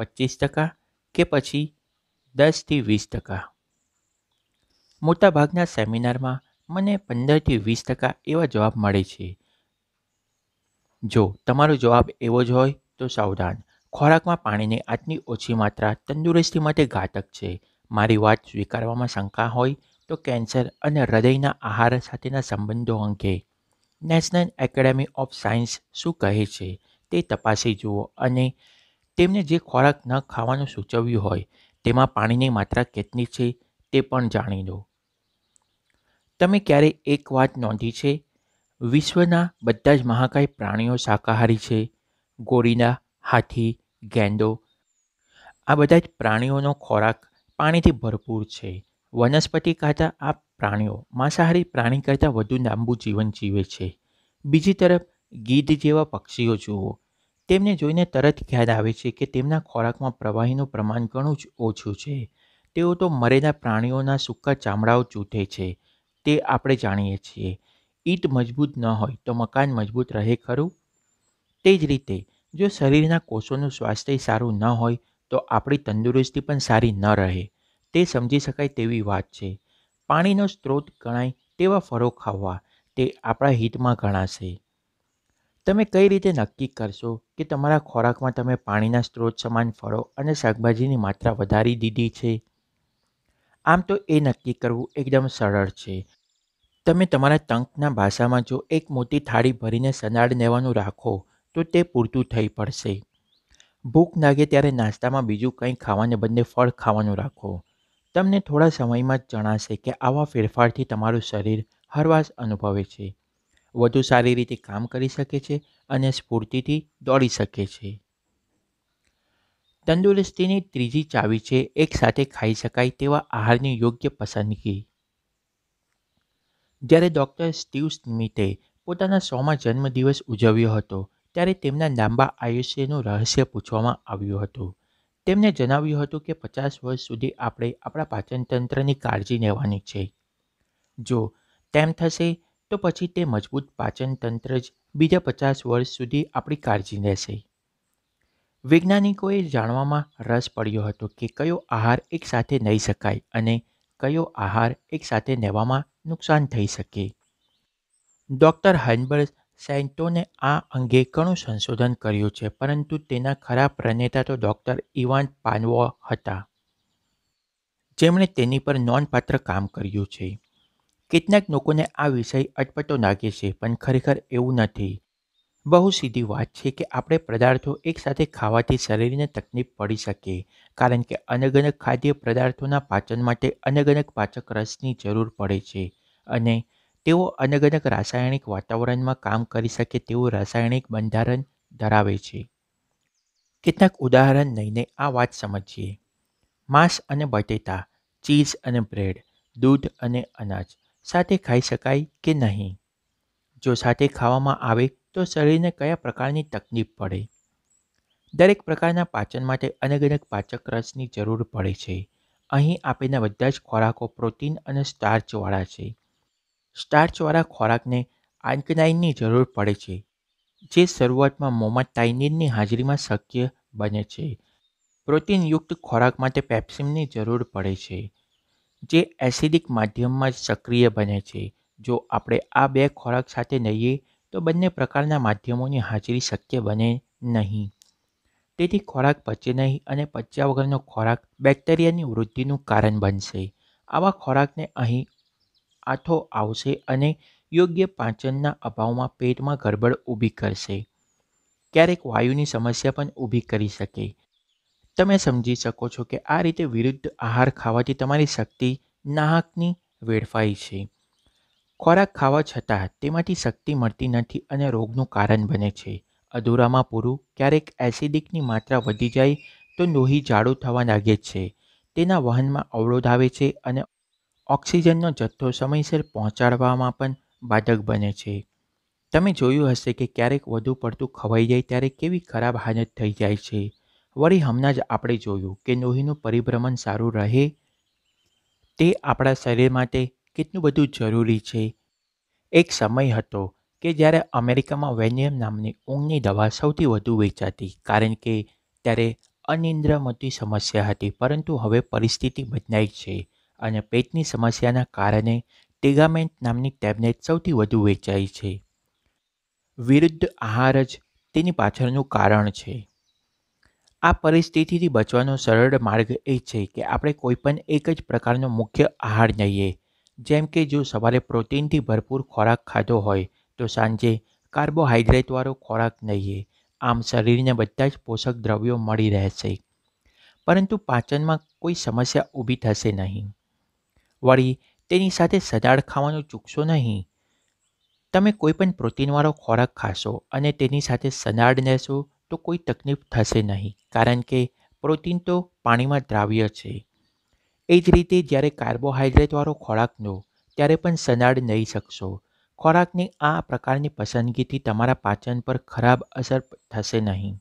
[SPEAKER 1] પચીસ ટકા કે પછી દસથી વીસ ટકા મોટાભાગના સેમિનારમાં મને પંદરથી વીસ ટકા એવા જવાબ મળે છે જો તમારો જવાબ એવો જ હોય તો સાવધાન ખોરાકમાં પાણીની આટલી ઓછી માત્રા તંદુરસ્તી માટે ઘાતક છે મારી વાત સ્વીકારવામાં શંકા હોય તો કેન્સર અને હૃદયના આહાર સાથેના સંબંધો અંગે નેશનલ એકેડેમી ઓફ સાયન્સ શું કહે છે તે તપાસી જુઓ અને તેમને જે ખોરાક ન ખાવાનું સૂચવ્યું હોય તેમાં પાણીની માત્રા કેટલી છે તે પણ જાણી લો તમે ક્યારે એક વાત નોંધી છે વિશ્વના બધા જ મહાકાય પ્રાણીઓ શાકાહારી છે ગોરીલા હાથી ગેંડો આ બધા જ પ્રાણીઓનો ખોરાક પાણીથી ભરપૂર છે વનસ્પતિ કરતાં આ પ્રાણીઓ માંસાહારી પ્રાણી કરતાં વધુ લાંબુ જીવન જીવે છે બીજી તરફ ગીધ જેવા પક્ષીઓ જુઓ તેમને જોઈને તરત યાદ આવે છે કે તેમના ખોરાકમાં પ્રવાહીનું પ્રમાણ ઘણું જ ઓછું છે તેઓ તો મરેલા પ્રાણીઓના સૂકા ચામડાઓ ચૂંટે છે તે આપણે જાણીએ છીએ ઈંટ મજબૂત ન હોય તો મકાન મજબૂત રહે ખરું તે જ રીતે જો શરીરના કોષોનું સ્વાસ્થ્ય સારું ન હોય તો આપણી તંદુરસ્તી પણ સારી ન રહે તે સમજી શકાય તેવી વાત છે પાણીનો સ્ત્રોત ગણાય તેવા ફળો ખાવા તે આપણા હિતમાં ગણાશે તમે કઈ રીતે નક્કી કરશો કે તમારા ખોરાકમાં તમે પાણીના સ્ત્રોત સમાન ફળો અને શાકભાજીની માત્રા વધારી દીધી છે આમ તો એ નક્કી કરવું એકદમ સરળ છે તમે તમારા તંકના ભાષામાં જો એક મોટી થાળી ભરીને સનાડ લેવાનું રાખો તો તે પૂરતું થઈ પડશે ભૂખ લાગે ત્યારે નાસ્તામાં બીજું કંઈ ખાવાને બદલે ફળ ખાવાનું રાખો તમને થોડા સમયમાં જ જણાશે કે આવા ફેરફારથી તમારું શરીર હરવાશ અનુભવે છે વધુ સારી રીતે કામ કરી શકે છે અને સ્ફૂર્તિથી દોડી શકે છે તંદુરસ્તીની ત્રીજી ચાવી છે એકસાથે ખાઈ શકાય તેવા આહારની યોગ્ય પસંદગી જ્યારે ડૉક્ટર સ્ટીવ સ્મિથે પોતાના સોમાં જન્મદિવસ ઉજવ્યો હતો ત્યારે તેમના લાંબા આયુષ્યનું રહસ્ય પૂછવામાં આવ્યું હતું તેમણે જણાવ્યું હતું કે પચાસ વર્ષ સુધી આપણે આપણા પાચનતંત્રની કાળજી લેવાની છે જો તેમ થશે તો પછી તે મજબૂત પાચન તંત્ર જ બીજા પચાસ વર્ષ સુધી આપણી કાળજી લેશે વૈજ્ઞાનિકોએ જાણવામાં રસ પડ્યો હતો કે કયો આહાર એકસાથે નહીં શકાય અને કયો આહાર એકસાથે લેવામાં નુકસાન થઈ શકે ડૉક્ટર હેન્બર્ગ સાયન્ટોને આ અંગે ઘણું સંશોધન કર્યું છે પરંતુ તેના ખરા પ્રનેતા તો ડૉક્ટર ઇવાન પાનવો હતા જેમણે તેની પર નોંધપાત્ર કામ કર્યું છે કેટલાક લોકોને આ વિષય અટપટો લાગે છે પણ ખરેખર એવું નથી બહુ સીધી વાત છે કે આપણે પદાર્થો એકસાથે ખાવાથી શરીરને તકલીફ પડી શકે કારણ કે અલગ અલગ ખાદ્ય પદાર્થોના પાચન માટે અલગ અલગ પાચક રસની જરૂર પડે છે અને તેઓ અલગ અલગ રાસાયણિક વાતાવરણમાં કામ કરી શકે તેવું રાસાયણિક બંધારણ ધરાવે છે કેટલાક ઉદાહરણ લઈને આ વાત સમજીએ માંસ અને બટેટા ચીઝ અને બ્રેડ દૂધ અને અનાજ સાથે ખાઈ શકાય કે નહીં જો સાથે ખાવામાં આવે તો શરીરને કયા પ્રકારની તકલીફ પડે દરેક પ્રકારના પાચન માટે અલગ અલગ પાચક રસની જરૂર પડે છે અહીં આપેલા બધા જ ખોરાકો પ્રોટીન અને સ્ટાર્ચવાળા છે સ્ટાર્ચવાળા ખોરાકને આલ્કલાઇનની જરૂર પડે છે જે શરૂઆતમાં મોંમાં ટાઇનિનની હાજરીમાં શક્ય બને છે પ્રોટીનયુક્ત ખોરાક માટે પેપ્સિમની જરૂર પડે છે જે એસિડિક માધ્યમમાં જ સક્રિય બને છે જો આપણે આ બે ખોરાક સાથે લઈએ તો બંને પ્રકારના માધ્યમોની હાજરી શક્ય બને નહીં તેથી ખોરાક પચે નહીં અને પચ્યા વગરનો ખોરાક બેક્ટેરિયાની વૃદ્ધિનું કારણ બનશે આવા ખોરાકને અહીં આથો આવશે અને યોગ્ય પાચનના અભાવમાં પેટમાં ગરબડ ઊભી કરશે ક્યારેક વાયુની સમસ્યા પણ ઊભી કરી શકે તમે સમજી શકો છો કે આ રીતે વિરુદ્ધ આહાર ખાવાથી તમારી શક્તિ નાહકની વેડફાઈ છે ખોરાક ખાવા છતાં તેમાંથી શક્તિ મળતી નથી અને રોગનું કારણ બને છે અધૂરામાં પૂરું ક્યારેક એસિડિકની માત્રા વધી જાય તો લોહી જાડું થવા લાગે છે તેના વહનમાં અવરોધ આવે છે અને ઓક્સિજનનો જથ્થો સમયસર પહોંચાડવામાં પણ બાધક બને છે તમે જોયું હશે કે ક્યારેક વધુ પડતું ખવાઈ જાય ત્યારે કેવી ખરાબ હાલત થઈ જાય છે વળી હમણાં જ આપણે જોયું કે લોહીનું પરિભ્રમણ સારું રહે તે આપણા શરીર માટે કેટલું બધું જરૂરી છે એક સમય હતો કે જ્યારે અમેરિકામાં વેનિયમ નામની ઊંઘની દવા સૌથી વધુ વેચાતી કારણ કે ત્યારે અનિંદ્રમતી સમસ્યા હતી પરંતુ હવે પરિસ્થિતિ બદલાઈ છે અને પેટની સમસ્યાના કારણે ટેગામેન્ટ નામની ટેબ્લેટ સૌથી વધુ વેચાય છે વિરુદ્ધ આહાર જ તેની પાછળનું કારણ છે આ પરિસ્થિતિથી બચવાનો સરળ માર્ગ એ છે કે આપણે કોઈપણ એક જ પ્રકારનો મુખ્ય આહાર લઈએ જેમ કે જો સવારે પ્રોટીનથી ભરપૂર ખોરાક ખાધો હોય તો સાંજે કાર્બોહાઈડ્રેટવાળો ખોરાક લઈએ આમ શરીરને બધા જ પોષક દ્રવ્યો મળી રહેશે પરંતુ પાચનમાં કોઈ સમસ્યા ઊભી થશે નહીં વળી તેની સાથે સજાડ ખાવાનું ચૂકશો નહીં તમે કોઈપણ પ્રોટીનવાળો ખોરાક ખાશો અને તેની સાથે સનાડ લેશો તો કોઈ તકલીફ થશે નહીં કારણ કે પ્રોટીન તો પાણીમાં દ્રાવ્ય છે એ જ રીતે જ્યારે કાર્બોહાઈડ્રેટવાળો ખોરાક લો ત્યારે પણ સનાડ નહીં શકશો ખોરાકની આ પ્રકારની પસંદગીથી તમારા પાચન પર ખરાબ અસર થશે નહીં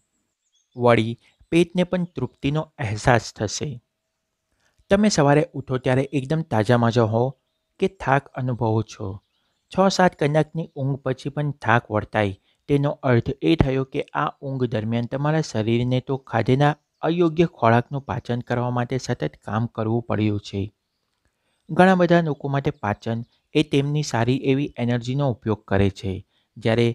[SPEAKER 1] વળી પેટને પણ તૃપ્તિનો અહેસાસ થશે તમે સવારે ઉઠો ત્યારે એકદમ તાજામાં જ હો કે થાક અનુભવો છો છ સાત કલાકની ઊંઘ પછી પણ થાક વર્તાય તેનો અર્થ એ થયો કે આ ઊંઘ દરમિયાન તમારા શરીરને તો ખાધેલા અયોગ્ય ખોરાકનું પાચન કરવા માટે સતત કામ કરવું પડ્યું છે ઘણા બધા લોકો માટે પાચન એ તેમની સારી એવી એનર્જીનો ઉપયોગ કરે છે જ્યારે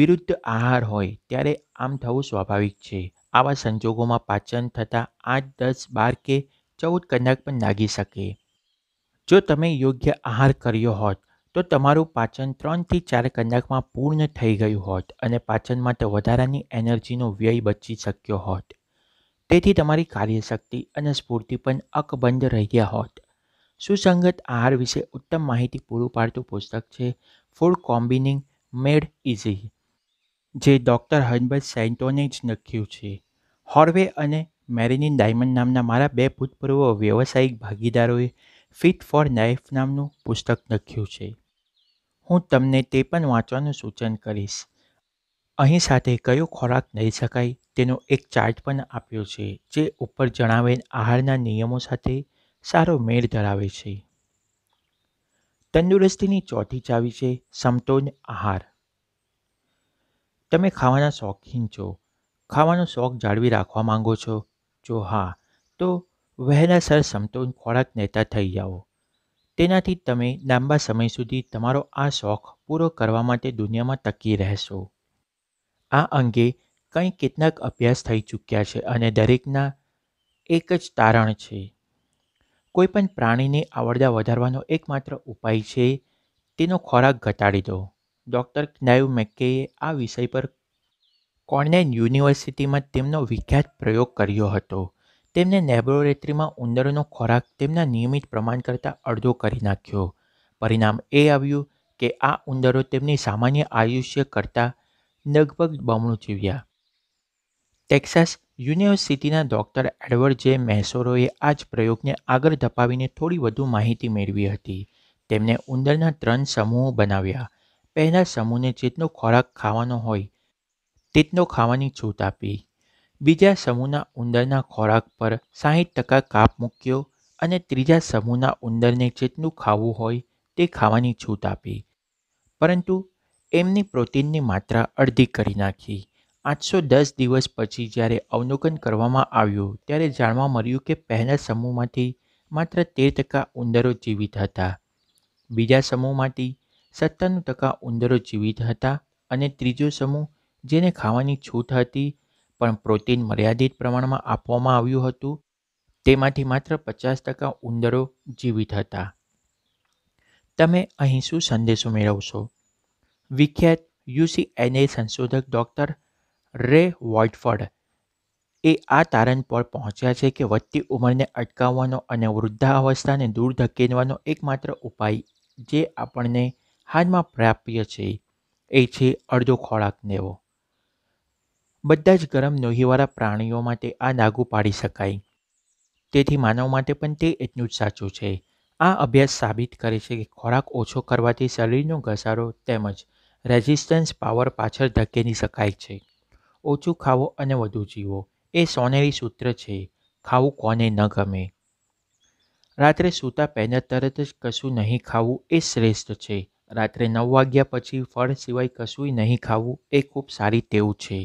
[SPEAKER 1] વિરુદ્ધ આહાર હોય ત્યારે આમ થવું સ્વાભાવિક છે આવા સંજોગોમાં પાચન થતાં આઠ દસ બાર કે ચૌદ કલાક પણ લાગી શકે જો તમે યોગ્ય આહાર કર્યો હોત તો તમારું પાચન ત્રણથી ચાર કલાકમાં પૂર્ણ થઈ ગયું હોત અને પાચન માટે વધારાની એનર્જીનો વ્યય બચી શક્યો હોત તેથી તમારી કાર્યશક્તિ અને સ્ફૂર્તિ પણ અકબંધ રહ્યા હોત સુસંગત આહાર વિશે ઉત્તમ માહિતી પૂરું પાડતું પુસ્તક છે ફૂડ કોમ્બિનિંગ મેડ ઇઝી જે ડૉક્ટર હર્બર્ટ સેન્ટોને જ લખ્યું છે હોર્વે અને મેરિનિન ડાયમંડ નામના મારા બે ભૂતપૂર્વ વ્યવસાયિક ભાગીદારોએ ફિટ ફોર નાઇફ નામનું પુસ્તક લખ્યું છે હું તમને તે પણ વાંચવાનું સૂચન કરીશ અહીં સાથે કયો ખોરાક લઈ શકાય તેનો એક ચાર્ટ પણ આપ્યો છે જે ઉપર જણાવેલ આહારના નિયમો સાથે સારો મેળ ધરાવે છે તંદુરસ્તીની ચોથી ચાવી છે સમતોલ આહાર તમે ખાવાના શોખીન છો ખાવાનો શોખ જાળવી રાખવા માંગો છો જો હા તો વહેલાસર સમતોલ ખોરાક નેતા થઈ જાઓ તેનાથી તમે લાંબા સમય સુધી તમારો આ શોખ પૂરો કરવા માટે દુનિયામાં ટકી રહેશો આ અંગે કંઈ કેટલાક અભ્યાસ થઈ ચૂક્યા છે અને દરેકના એક જ તારણ છે કોઈપણ પ્રાણીને આવડતા વધારવાનો એકમાત્ર ઉપાય છે તેનો ખોરાક ઘટાડી દો ડૉક્ટર ક્નાઇવ મેકેએ આ વિષય પર કોર્નેન યુનિવર્સિટીમાં તેમનો વિખ્યાત પ્રયોગ કર્યો હતો તેમને લેબોરેટરીમાં ઉંદરોનો ખોરાક તેમના નિયમિત પ્રમાણ કરતાં અડધો કરી નાખ્યો પરિણામ એ આવ્યું કે આ ઉંદરો તેમની સામાન્ય આયુષ્ય કરતાં લગભગ બમણું જીવ્યા ટેક્સાસ યુનિવર્સિટીના ડૉક્ટર એડવર્ડ જે મેસોરોએ આ જ પ્રયોગને આગળ ધપાવીને થોડી વધુ માહિતી મેળવી હતી તેમણે ઉંદરના ત્રણ સમૂહો બનાવ્યા પહેલા સમૂહને જેટલો ખોરાક ખાવાનો હોય તેટલો ખાવાની છૂટ આપી બીજા સમૂહના ઉંદરના ખોરાક પર સાહીઠ ટકા કાપ મૂક્યો અને ત્રીજા સમૂહના ઉંદરને જેટલું ખાવું હોય તે ખાવાની છૂટ આપી પરંતુ એમની પ્રોટીનની માત્રા અડધી કરી નાખી આઠસો દસ દિવસ પછી જ્યારે અવલોકન કરવામાં આવ્યું ત્યારે જાણવા મળ્યું કે પહેલા સમૂહમાંથી માત્ર તેર ટકા ઉંદરો જીવિત હતા બીજા સમૂહમાંથી સત્તાણું ટકા ઉંદરો જીવિત હતા અને ત્રીજો સમૂહ જેને ખાવાની છૂટ હતી પણ પ્રોટીન મર્યાદિત પ્રમાણમાં આપવામાં આવ્યું હતું તેમાંથી માત્ર પચાસ ટકા ઉંદરો જીવિત હતા તમે અહીં શું સંદેશો મેળવશો વિખ્યાત યુસીએનએ સંશોધક ડૉક્ટર રે વોટફર્ડ એ આ તારણ પર પહોંચ્યા છે કે વધતી ઉંમરને અટકાવવાનો અને વૃદ્ધાવસ્થાને દૂર ધકેલવાનો એકમાત્ર ઉપાય જે આપણને હાલમાં પ્રાપ્ય છે એ છે અડધો ખોરાક લેવો બધા જ ગરમ લોહીવાળા પ્રાણીઓ માટે આ લાગુ પાડી શકાય તેથી માનવ માટે પણ તે એટલું જ સાચું છે આ અભ્યાસ સાબિત કરે છે કે ખોરાક ઓછો કરવાથી શરીરનો ઘસારો તેમજ રેઝિસ્ટન્સ પાવર પાછળ ધકેલી શકાય છે ઓછું ખાવો અને વધુ જીવો એ સોનેરી સૂત્ર છે ખાવું કોને ન ગમે રાત્રે સૂતા પહેલાં તરત જ કશું નહીં ખાવું એ શ્રેષ્ઠ છે રાત્રે નવ વાગ્યા પછી ફળ સિવાય કશું નહીં ખાવું એ ખૂબ સારી ટેવ છે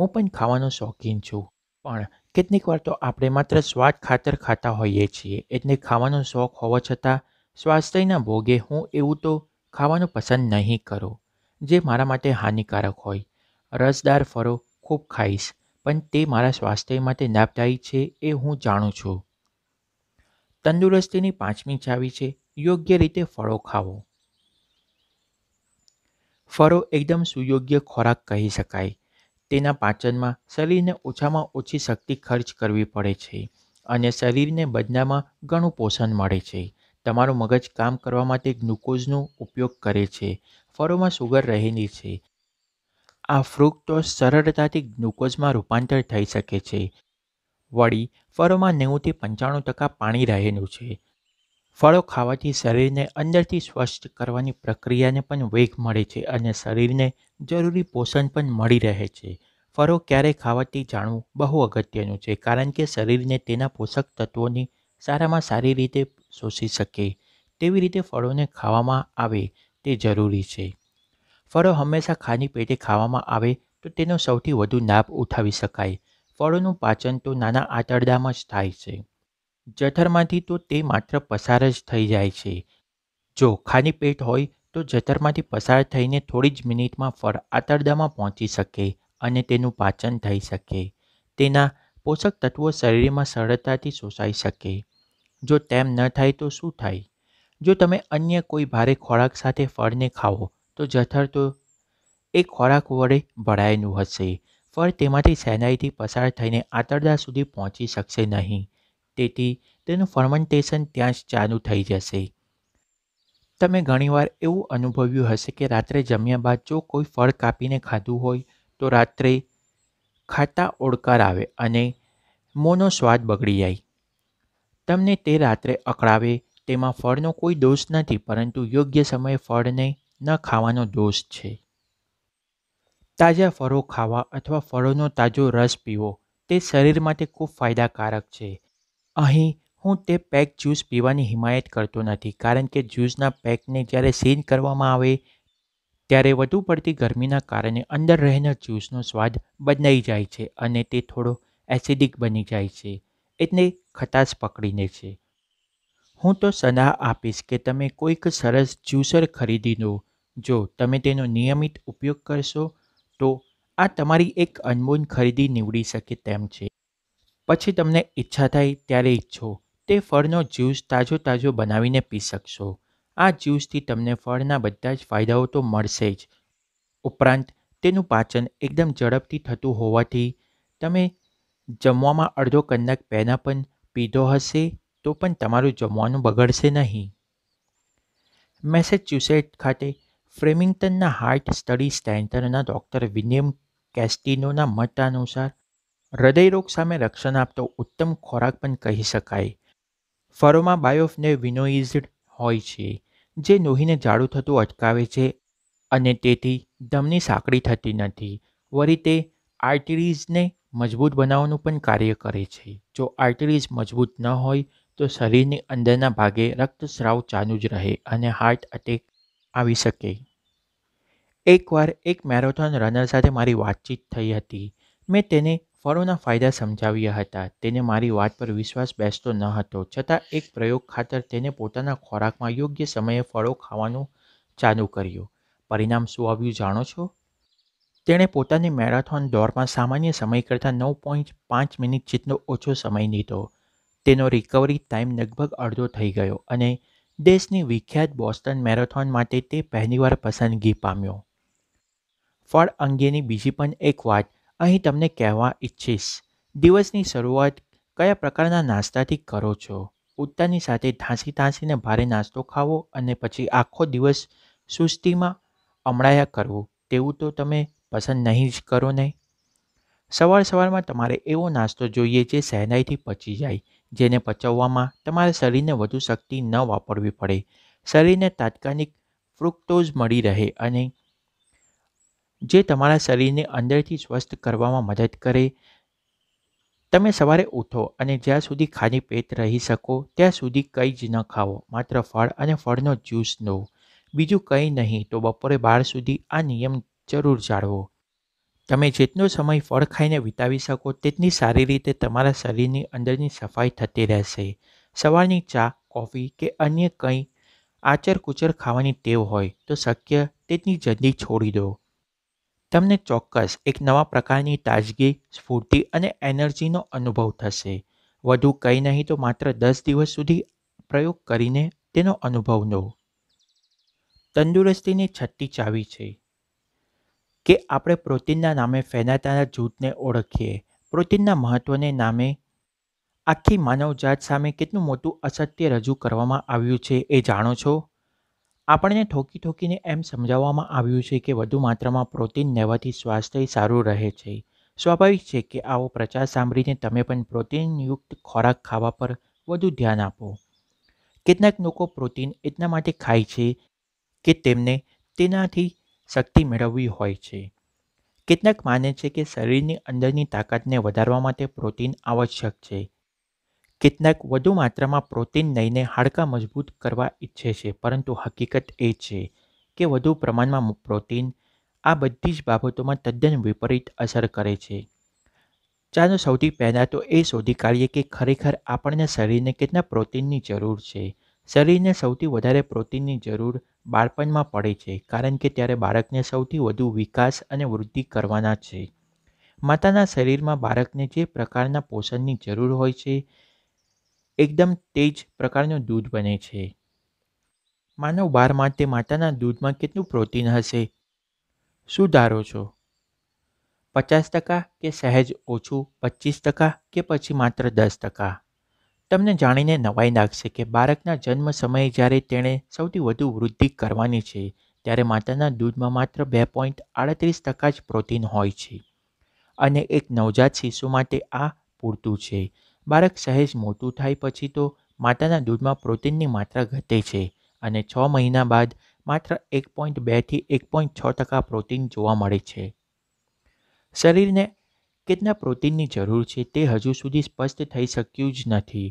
[SPEAKER 1] હું પણ ખાવાનો શોખીન છું પણ કેટલીક વાર તો આપણે માત્ર સ્વાદ ખાતર ખાતા હોઈએ છીએ એટલે ખાવાનો શોખ હોવા છતાં સ્વાસ્થ્યના ભોગે હું એવું તો ખાવાનું પસંદ નહીં કરું જે મારા માટે હાનિકારક હોય રસદાર ફળો ખૂબ ખાઈશ પણ તે મારા સ્વાસ્થ્ય માટે લાભદાયી છે એ હું જાણું છું તંદુરસ્તીની પાંચમી ચાવી છે યોગ્ય રીતે ફળો ખાવો ફળો એકદમ સુયોગ્ય ખોરાક કહી શકાય તેના પાચનમાં શરીરને ઓછામાં ઓછી શક્તિ ખર્ચ કરવી પડે છે અને શરીરને બદલામાં ઘણું પોષણ મળે છે તમારું મગજ કામ કરવા માટે ગ્લુકોઝનો ઉપયોગ કરે છે ફળોમાં સુગર રહેલી છે આ ફ્રુક્ટોઝ સરળતાથી ગ્લુકોઝમાં રૂપાંતર થઈ શકે છે વળી ફળોમાં નેવુંથી પંચાણું ટકા પાણી રહેલું છે ફળો ખાવાથી શરીરને અંદરથી સ્વસ્થ કરવાની પ્રક્રિયાને પણ વેગ મળે છે અને શરીરને જરૂરી પોષણ પણ મળી રહે છે ફળો ક્યારે ખાવાથી જાણવું બહુ અગત્યનું છે કારણ કે શરીરને તેના પોષક તત્વોની સારામાં સારી રીતે શોષી શકે તેવી રીતે ફળોને ખાવામાં આવે તે જરૂરી છે ફળો હંમેશા ખાની પેટે ખાવામાં આવે તો તેનો સૌથી વધુ લાભ ઉઠાવી શકાય ફળોનું પાચન તો નાના આંતરડામાં જ થાય છે જઠરમાંથી તો તે માત્ર પસાર જ થઈ જાય છે જો ખાલી પેટ હોય તો જઠરમાંથી પસાર થઈને થોડી જ મિનિટમાં ફળ આંતરડામાં પહોંચી શકે અને તેનું પાચન થઈ શકે તેના પોષક તત્વો શરીરમાં સરળતાથી શોષાઈ શકે જો તેમ ન થાય તો શું થાય જો તમે અન્ય કોઈ ભારે ખોરાક સાથે ફળને ખાઓ તો જઠર તો એ ખોરાક વડે ભરાયેલું હશે ફળ તેમાંથી સહેલાઈથી પસાર થઈને આંતરડા સુધી પહોંચી શકશે નહીં તેથી તેનું ફર્મેન્ટેશન ત્યાં જ ચાલુ થઈ જશે તમે ઘણીવાર એવું અનુભવ્યું હશે કે રાત્રે જમ્યા બાદ જો કોઈ ફળ કાપીને ખાધું હોય તો રાત્રે ખાતા ઓળકાર આવે અને મોંનો સ્વાદ બગડી જાય તમને તે રાત્રે અકળાવે તેમાં ફળનો કોઈ દોષ નથી પરંતુ યોગ્ય સમયે ફળને ન ખાવાનો દોષ છે તાજા ફળો ખાવા અથવા ફળોનો તાજો રસ પીવો તે શરીર માટે ખૂબ ફાયદાકારક છે અહીં હું તે પેક જ્યુસ પીવાની હિમાયત કરતો નથી કારણ કે જ્યુસના પેકને જ્યારે સીન કરવામાં આવે ત્યારે વધુ પડતી ગરમીના કારણે અંદર રહેનાર જ્યુસનો સ્વાદ બદલાઈ જાય છે અને તે થોડો એસિડિક બની જાય છે એટલે ખટાશ પકડીને છે હું તો સલાહ આપીશ કે તમે કોઈક સરસ જ્યુસર ખરીદી લો જો તમે તેનો નિયમિત ઉપયોગ કરશો તો આ તમારી એક અનમોલ ખરીદી નીવડી શકે તેમ છે પછી તમને ઈચ્છા થાય ત્યારે ઈચ્છો તે ફળનો જ્યુસ તાજો તાજો બનાવીને પી શકશો આ જ્યુસથી તમને ફળના બધા જ ફાયદાઓ તો મળશે જ ઉપરાંત તેનું પાચન એકદમ ઝડપથી થતું હોવાથી તમે જમવામાં અડધો કલાક પહેલાં પણ પીધો હશે તો પણ તમારું જમવાનું બગડશે નહીં મેસેચ્યુસેટ ખાતે ફ્રેમિંગ્ટનના હાર્ટ સ્ટડી સેન્ટરના ડૉક્ટર વિલિયમ કેસ્ટિનોના મત અનુસાર હૃદયરોગ સામે રક્ષણ આપતો ઉત્તમ ખોરાક પણ કહી શકાય ફળોમાં બાયોફને વિનોઇઝડ હોય છે જે લોહીને જાડું થતું અટકાવે છે અને તેથી દમની સાંકડી થતી નથી વળી તે આર્ટરીઝને મજબૂત બનાવવાનું પણ કાર્ય કરે છે જો આર્ટરીઝ મજબૂત ન હોય તો શરીરની અંદરના ભાગે રક્તસ્રાવ ચાલુ જ રહે અને હાર્ટ અટેક આવી શકે એકવાર એક મેરેથોન રનર સાથે મારી વાતચીત થઈ હતી મેં તેને ફળોના ફાયદા સમજાવ્યા હતા તેને મારી વાત પર વિશ્વાસ બેસતો ન હતો છતાં એક પ્રયોગ ખાતર તેને પોતાના ખોરાકમાં યોગ્ય સમયે ફળો ખાવાનું ચાલુ કર્યું પરિણામ શું આવ્યું જાણો છો તેણે પોતાની મેરાથોન દોડમાં સામાન્ય સમય કરતાં નવ પોઈન્ટ પાંચ મિનિટ જેટલો ઓછો સમય લીધો તેનો રિકવરી ટાઈમ લગભગ અડધો થઈ ગયો અને દેશની વિખ્યાત બોસ્ટન મેરેથોન માટે તે પહેલીવાર પસંદગી પામ્યો ફળ અંગેની બીજી પણ એક વાત અહીં તમને કહેવા ઈચ્છીશ દિવસની શરૂઆત કયા પ્રકારના નાસ્તાથી કરો છો ઉત્તરની સાથે ઢાંસી ધાંસીને ભારે નાસ્તો ખાવો અને પછી આખો દિવસ સુસ્તીમાં અમળાયા કરવું તેવું તો તમે પસંદ નહીં જ કરો નહીં સવાર સવારમાં તમારે એવો નાસ્તો જોઈએ જે સહેલાઈથી પચી જાય જેને પચવવામાં તમારા શરીરને વધુ શક્તિ ન વાપરવી પડે શરીરને તાત્કાલિક ફ્રુક્ટોઝ મળી રહે અને જે તમારા શરીરને અંદરથી સ્વસ્થ કરવામાં મદદ કરે તમે સવારે ઉઠો અને જ્યાં સુધી ખાલી પેટ રહી શકો ત્યાં સુધી કંઈ જ ન ખાઓ માત્ર ફળ અને ફળનો જ્યુસ લો બીજું કંઈ નહીં તો બપોરે બાર સુધી આ નિયમ જરૂર જાળવો તમે જેટલો સમય ફળ ખાઈને વિતાવી શકો તેટલી સારી રીતે તમારા શરીરની અંદરની સફાઈ થતી રહેશે સવારની ચા કોફી કે અન્ય કંઈ આચર કુચર ખાવાની ટેવ હોય તો શક્ય તેટલી જલ્દી છોડી દો તમને ચોક્કસ એક નવા પ્રકારની તાજગી સ્ફૂર્તિ અને એનર્જીનો અનુભવ થશે વધુ કંઈ નહીં તો માત્ર દસ દિવસ સુધી પ્રયોગ કરીને તેનો અનુભવ લો તંદુરસ્તીની છઠ્ઠી ચાવી છે કે આપણે પ્રોટીનના નામે ફેલાતાના જૂથને ઓળખીએ પ્રોટીનના મહત્ત્વને નામે આખી માનવજાત સામે કેટલું મોટું અસત્ય રજૂ કરવામાં આવ્યું છે એ જાણો છો આપણને ઠોકી ઠોકીને એમ સમજાવવામાં આવ્યું છે કે વધુ માત્રામાં પ્રોટીન લેવાથી સ્વાસ્થ્ય સારું રહે છે સ્વાભાવિક છે કે આવો પ્રચાર સાંભળીને તમે પણ પ્રોટીનયુક્ત ખોરાક ખાવા પર વધુ ધ્યાન આપો કેટલાક લોકો પ્રોટીન એટલા માટે ખાય છે કે તેમને તેનાથી શક્તિ મેળવવી હોય છે કેટલાક માને છે કે શરીરની અંદરની તાકાતને વધારવા માટે પ્રોટીન આવશ્યક છે કેટલાક વધુ માત્રામાં પ્રોટીન લઈને હાડકાં મજબૂત કરવા ઈચ્છે છે પરંતુ હકીકત એ છે કે વધુ પ્રમાણમાં પ્રોટીન આ બધી જ બાબતોમાં તદ્દન વિપરીત અસર કરે છે ચાલો સૌથી પહેલાં તો એ શોધી કાઢીએ કે ખરેખર આપણને શરીરને કેટલા પ્રોટીનની જરૂર છે શરીરને સૌથી વધારે પ્રોટીનની જરૂર બાળપણમાં પડે છે કારણ કે ત્યારે બાળકને સૌથી વધુ વિકાસ અને વૃદ્ધિ કરવાના છે માતાના શરીરમાં બાળકને જે પ્રકારના પોષણની જરૂર હોય છે એકદમ તેજ પ્રકારનું દૂધ બને છે માનવ બાર માટે માતાના દૂધમાં કેટલું પ્રોટીન હશે શું ધારો છો પચાસ ટકા કે સહેજ ઓછું પચીસ ટકા કે પછી માત્ર દસ ટકા તમને જાણીને નવાઈ લાગશે કે બાળકના જન્મ સમયે જ્યારે તેણે સૌથી વધુ વૃદ્ધિ કરવાની છે ત્યારે માતાના દૂધમાં માત્ર બે પોઈન્ટ આડત્રીસ ટકા જ પ્રોટીન હોય છે અને એક નવજાત શિશુ માટે આ પૂરતું છે બાળક સહેજ મોટું થાય પછી તો માતાના દૂધમાં પ્રોટીનની માત્રા ઘટે છે અને છ મહિના બાદ માત્ર એક પોઈન્ટ બેથી એક પોઈન્ટ છ ટકા પ્રોટીન જોવા મળે છે શરીરને કેટલા પ્રોટીનની જરૂર છે તે હજુ સુધી સ્પષ્ટ થઈ શક્યું જ નથી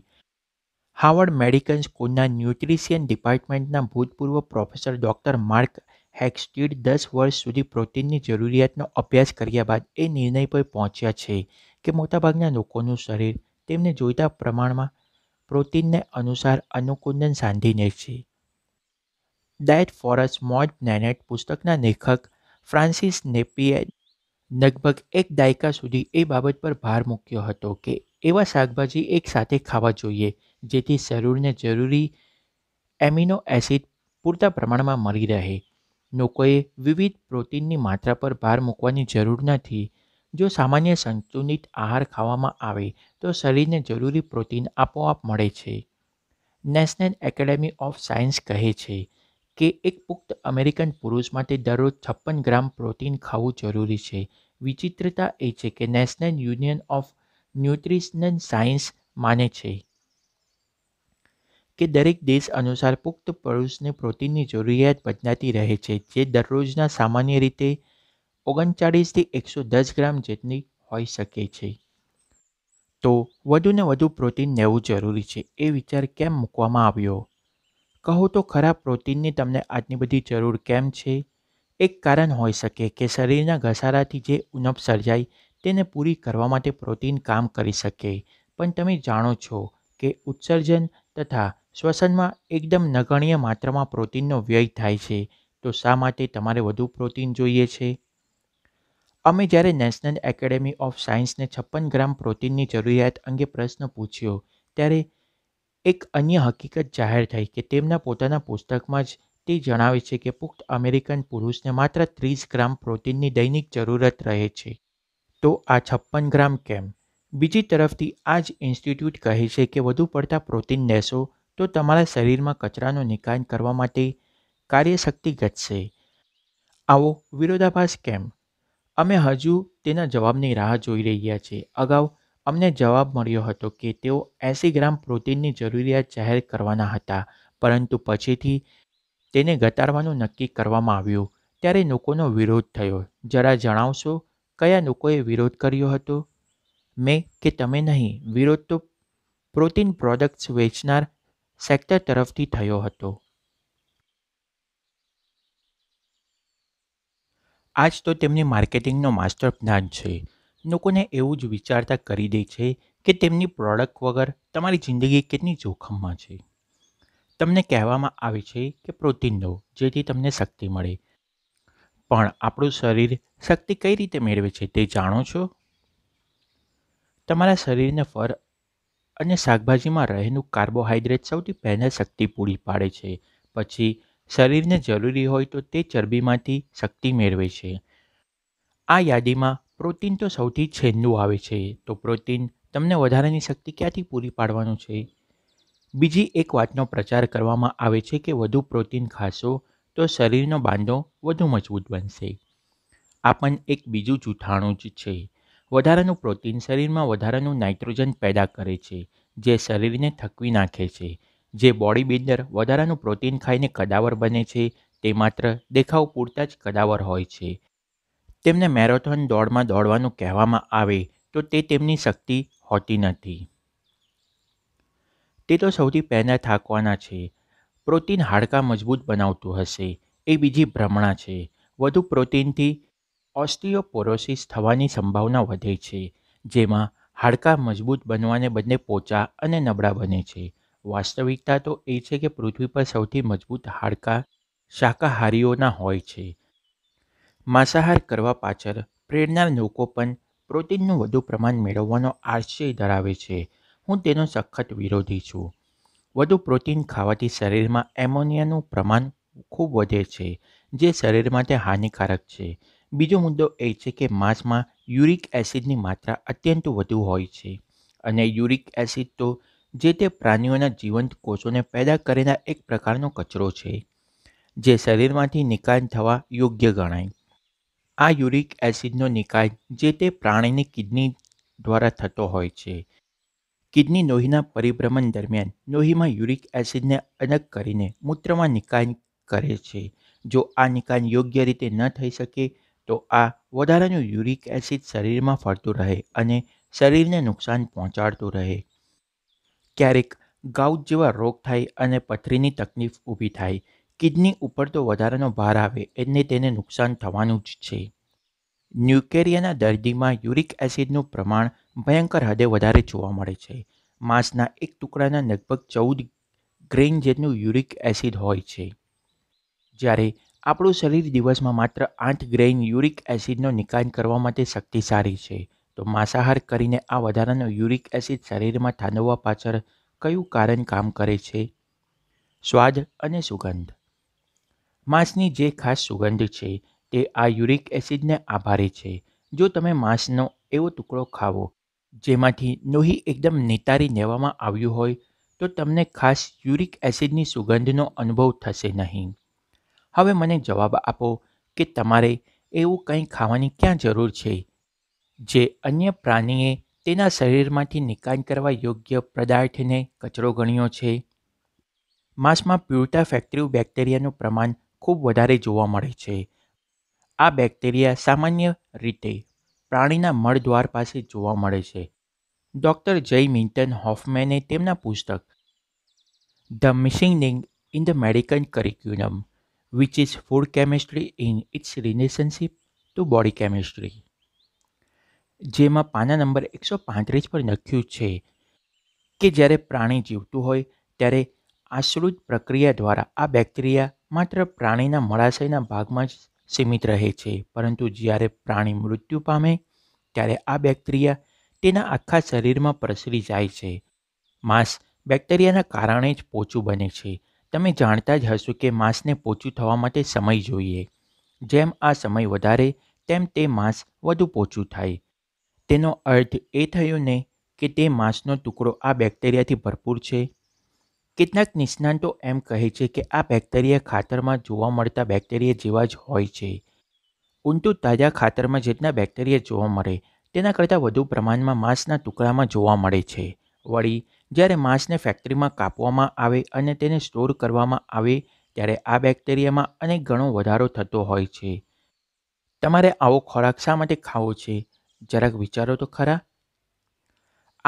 [SPEAKER 1] હાવર્ડ મેડિકલ સ્કૂલના ન્યુટ્રિશિયન ડિપાર્ટમેન્ટના ભૂતપૂર્વ પ્રોફેસર ડૉક્ટર માર્ક હેક્સટીડ દસ વર્ષ સુધી પ્રોટીનની જરૂરિયાતનો અભ્યાસ કર્યા બાદ એ નિર્ણય પર પહોંચ્યા છે કે મોટાભાગના લોકોનું શરીર તેમને જોઈતા પ્રમાણમાં પ્રોટીનને અનુસાર અનુકુંદન સાંધીને છે ડાયટ ફોરસ મોડ પ્લેનેટ પુસ્તકના લેખક ફ્રાન્સિસ નેપીએ લગભગ એક દાયકા સુધી એ બાબત પર ભાર મૂક્યો હતો કે એવા શાકભાજી એકસાથે ખાવા જોઈએ જેથી શરીરને જરૂરી એમિનો એસિડ પૂરતા પ્રમાણમાં મળી રહે લોકોએ વિવિધ પ્રોટીનની માત્રા પર ભાર મૂકવાની જરૂર નથી જો સામાન્ય સંતુલિત આહાર ખાવામાં આવે તો શરીરને જરૂરી પ્રોટીન આપોઆપ મળે છે નેશનલ એકેડેમી ઓફ સાયન્સ કહે છે કે એક પુખ્ત અમેરિકન પુરુષ માટે દરરોજ છપ્પન ગ્રામ પ્રોટીન ખાવું જરૂરી છે વિચિત્રતા એ છે કે national union of nutritional science માને છે કે દરેક દેશ અનુસાર પુખ્ત પુરુષને પ્રોટીનની જરૂરિયાત બદલાતી રહે છે જે દરરોજના સામાન્ય રીતે ઓગણચાળીસથી એકસો દસ ગ્રામ જેટલી હોઈ શકે છે તો વધુને વધુ પ્રોટીન લેવું જરૂરી છે એ વિચાર કેમ મૂકવામાં આવ્યો કહો તો ખરા પ્રોટીનની તમને આટલી બધી જરૂર કેમ છે એક કારણ હોઈ શકે કે શરીરના ઘસારાથી જે ઉણપ સર્જાય તેને પૂરી કરવા માટે પ્રોટીન કામ કરી શકે પણ તમે જાણો છો કે ઉત્સર્જન તથા શ્વસનમાં એકદમ નગણ્ય માત્રામાં પ્રોટીનનો વ્યય થાય છે તો શા માટે તમારે વધુ પ્રોટીન જોઈએ છે અમે જ્યારે નેશનલ એકેડેમી ઓફ સાયન્સને છપ્પન ગ્રામ પ્રોટીનની જરૂરિયાત અંગે પ્રશ્ન પૂછ્યો ત્યારે એક અન્ય હકીકત જાહેર થઈ કે તેમના પોતાના પુસ્તકમાં જ તે જણાવે છે કે પુખ્ત અમેરિકન પુરુષને માત્ર ત્રીસ ગ્રામ પ્રોટીનની દૈનિક જરૂરત રહે છે તો આ છપ્પન ગ્રામ કેમ બીજી તરફથી આ જ ઇન્સ્ટિટ્યૂટ કહે છે કે વધુ પડતા પ્રોટીન લેશો તો તમારા શરીરમાં કચરાનો નિકાલ કરવા માટે કાર્યશક્તિ ઘટશે આવો વિરોધાભાસ કેમ્પ અમે હજુ તેના જવાબની રાહ જોઈ રહ્યા છીએ અગાઉ અમને જવાબ મળ્યો હતો કે તેઓ એંસી ગ્રામ પ્રોટીનની જરૂરિયાત જાહેર કરવાના હતા પરંતુ પછીથી તેને ઘટાડવાનું નક્કી કરવામાં આવ્યું ત્યારે લોકોનો વિરોધ થયો જરા જણાવશો કયા લોકોએ વિરોધ કર્યો હતો મેં કે તમે નહીં વિરોધ તો પ્રોટીન પ્રોડક્ટ્સ વેચનાર સેક્ટર તરફથી થયો હતો આજ તો તેમની માર્કેટિંગનો માસ્ટર પ્લાન છે લોકોને એવું જ વિચારતા કરી દે છે કે તેમની પ્રોડક્ટ વગર તમારી જિંદગી કેટલી જોખમમાં છે તમને કહેવામાં આવે છે કે પ્રોટીન લો જેથી તમને શક્તિ મળે પણ આપણું શરીર શક્તિ કઈ રીતે મેળવે છે તે જાણો છો તમારા શરીરને ફર અને શાકભાજીમાં રહેલું કાર્બોહાઈડ્રેટ સૌથી પહેલાં શક્તિ પૂરી પાડે છે પછી શરીરને જરૂરી હોય તો તે ચરબીમાંથી શક્તિ મેળવે છે આ યાદીમાં પ્રોટીન તો સૌથી છેલ્લું આવે છે તો પ્રોટીન તમને વધારાની શક્તિ ક્યાંથી પૂરી પાડવાનું છે બીજી એક વાતનો પ્રચાર કરવામાં આવે છે કે વધુ પ્રોટીન ખાશો તો શરીરનો બાંધો વધુ મજબૂત બનશે આ પણ એક બીજું જૂઠાણું જ છે વધારાનું પ્રોટીન શરીરમાં વધારાનું નાઇટ્રોજન પેદા કરે છે જે શરીરને થકવી નાખે છે જે બોડી બિલ્ડર વધારાનું પ્રોટીન ખાઈને કદાવર બને છે તે માત્ર દેખાવ પૂરતા જ કદાવર હોય છે તેમને મેરેથોન દોડમાં દોડવાનું કહેવામાં આવે તો તે તેમની શક્તિ હોતી નથી તે તો સૌથી પહેલાં થાકવાના છે પ્રોટીન હાડકાં મજબૂત બનાવતું હશે એ બીજી ભ્રમણા છે વધુ પ્રોટીનથી ઓસ્ટિયોપોરોસિસ થવાની સંભાવના વધે છે જેમાં હાડકાં મજબૂત બનવાને બદલે પોચા અને નબળા બને છે વાસ્તવિકતા તો એ છે કે પૃથ્વી પર સૌથી મજબૂત હાડકાં શાકાહારીઓના હોય છે માંસાહાર કરવા પાછળ પ્રેરણા લોકો પણ પ્રોટીનનું વધુ પ્રમાણ મેળવવાનો આશય ધરાવે છે હું તેનો સખત વિરોધી છું વધુ પ્રોટીન ખાવાથી શરીરમાં એમોનિયાનું પ્રમાણ ખૂબ વધે છે જે શરીર માટે હાનિકારક છે બીજો મુદ્દો એ છે કે માંસમાં યુરિક એસિડની માત્રા અત્યંત વધુ હોય છે અને યુરિક એસિડ તો જે તે પ્રાણીઓના જીવંત કોષોને પેદા કરેલા એક પ્રકારનો કચરો છે જે શરીરમાંથી નિકાલ થવા યોગ્ય ગણાય આ યુરિક એસિડનો નિકાલ જે તે પ્રાણીની કિડની દ્વારા થતો હોય છે કિડની લોહીના પરિભ્રમણ દરમિયાન લોહીમાં યુરિક એસિડને અલગ કરીને મૂત્રમાં નિકાલ કરે છે જો આ નિકાલ યોગ્ય રીતે ન થઈ શકે તો આ વધારાનું યુરિક એસિડ શરીરમાં ફરતું રહે અને શરીરને નુકસાન પહોંચાડતું રહે ક્યારેક ગાઉટ જેવા રોગ થાય અને પથરીની તકલીફ ઊભી થાય કિડની ઉપર તો વધારાનો ભાર આવે એટલે તેને નુકસાન થવાનું જ છે ન્યુકેરિયાના દર્દીમાં યુરિક એસિડનું પ્રમાણ ભયંકર હદે વધારે જોવા મળે છે માંસના એક ટુકડાના લગભગ ચૌદ ગ્રેન જેટલું યુરિક એસિડ હોય છે જ્યારે આપણું શરીર દિવસમાં માત્ર આઠ ગ્રેન યુરિક એસિડનો નિકાલ કરવા માટે શક્તિશાળી છે તો માંસાહાર કરીને આ વધારાનો યુરિક એસિડ શરીરમાં ઠાલવવા પાછળ કયું કારણ કામ કરે છે સ્વાદ અને સુગંધ માંસની જે ખાસ સુગંધ છે તે આ યુરિક એસિડને આભારે છે જો તમે માંસનો એવો ટુકડો ખાવો જેમાંથી લોહી એકદમ નિતારી લેવામાં આવ્યું હોય તો તમને ખાસ યુરિક એસિડની સુગંધનો અનુભવ થશે નહીં હવે મને જવાબ આપો કે તમારે એવું કંઈ ખાવાની ક્યાં જરૂર છે જે અન્ય પ્રાણીએ તેના શરીરમાંથી નિકાલ કરવા યોગ્ય પદાર્થને કચરો ગણ્યો છે માંસમાં પ્યુરતા ફેક્ટરી બેક્ટેરિયાનું પ્રમાણ ખૂબ વધારે જોવા મળે છે આ બેક્ટેરિયા સામાન્ય રીતે પ્રાણીના મળદ્વાર પાસે જોવા મળે છે ડૉક્ટર જય મિન્ટન હોફમેને તેમના પુસ્તક the missing link in the medical curriculum which is food chemistry in its relationship to body chemistry જેમાં પાના નંબર એકસો પાંત્રીસ પર લખ્યું છે કે જ્યારે પ્રાણી જીવતું હોય ત્યારે આશ્રુત પ્રક્રિયા દ્વારા આ બેક્ટેરિયા માત્ર પ્રાણીના મળાશયના ભાગમાં જ સીમિત રહે છે પરંતુ જ્યારે પ્રાણી મૃત્યુ પામે ત્યારે આ બેક્ટેરિયા તેના આખા શરીરમાં પ્રસરી જાય છે માંસ બેક્ટેરિયાના કારણે જ પોચું બને છે તમે જાણતા જ હશો કે માંસને પોચું થવા માટે સમય જોઈએ જેમ આ સમય વધારે તેમ તે માંસ વધુ પોચું થાય તેનો અર્થ એ થયો ને કે તે માંસનો ટુકડો આ બેક્ટેરિયાથી ભરપૂર છે કેટલાક નિષ્ણાંતો એમ કહે છે કે આ બેક્ટેરિયા ખાતરમાં જોવા મળતા બેક્ટેરિયા જેવા જ હોય છે ઊંટું તાજા ખાતરમાં જેટલા બેક્ટેરિયા જોવા મળે તેના કરતાં વધુ પ્રમાણમાં માંસના ટુકડામાં જોવા મળે છે વળી જ્યારે માંસને ફેક્ટરીમાં કાપવામાં આવે અને તેને સ્ટોર કરવામાં આવે ત્યારે આ બેક્ટેરિયામાં અને ઘણો વધારો થતો હોય છે તમારે આવો ખોરાક શા માટે ખાવો છે જરાક વિચારો તો ખરા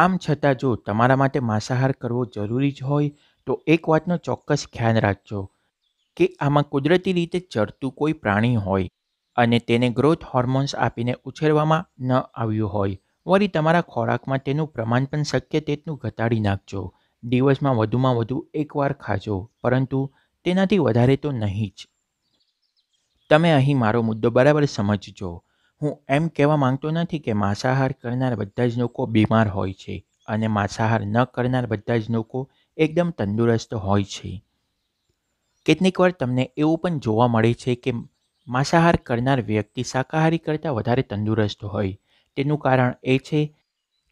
[SPEAKER 1] આમ છતાં જો તમારા માટે માંસાહાર કરવો જરૂરી જ હોય તો એક વાતનો ચોક્કસ ધ્યાન રાખજો કે આમાં કુદરતી રીતે ચરતું કોઈ પ્રાણી હોય અને તેને ગ્રોથ હોર્મોન્સ આપીને ઉછેરવામાં ન આવ્યું હોય વળી તમારા ખોરાકમાં તેનું પ્રમાણ પણ શક્ય તેટલું ઘટાડી નાખજો દિવસમાં વધુમાં વધુ એકવાર ખાજો પરંતુ તેનાથી વધારે તો નહીં જ તમે અહીં મારો મુદ્દો બરાબર સમજજો હું એમ કહેવા માંગતો નથી કે માંસાહાર કરનાર બધા જ લોકો બીમાર હોય છે અને માંસાહાર ન કરનાર બધા જ લોકો એકદમ તંદુરસ્ત હોય છે કેટલીક વાર તમને એવું પણ જોવા મળે છે કે માંસાહાર કરનાર વ્યક્તિ શાકાહારી કરતાં વધારે તંદુરસ્ત હોય તેનું કારણ એ છે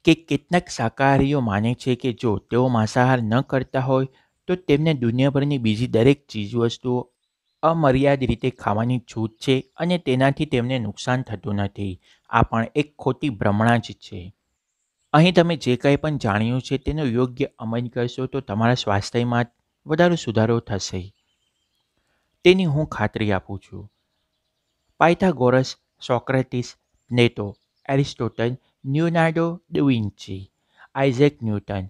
[SPEAKER 1] કે કેટલાક શાકાહારીઓ માને છે કે જો તેઓ માંસાહાર ન કરતા હોય તો તેમને દુનિયાભરની બીજી દરેક ચીજવસ્તુઓ અમર્યાદ રીતે ખાવાની છૂટ છે અને તેનાથી તેમને નુકસાન થતું નથી આ પણ એક ખોટી ભ્રમણા જ છે અહીં તમે જે કંઈ પણ જાણ્યું છે તેનો યોગ્ય અમલ કરશો તો તમારા સ્વાસ્થ્યમાં વધારો સુધારો થશે તેની હું ખાતરી આપું છું Pythagoras Socrates નેટો Aristotle ન્યુનાર્ડો ડવિન્ચી Isaac newton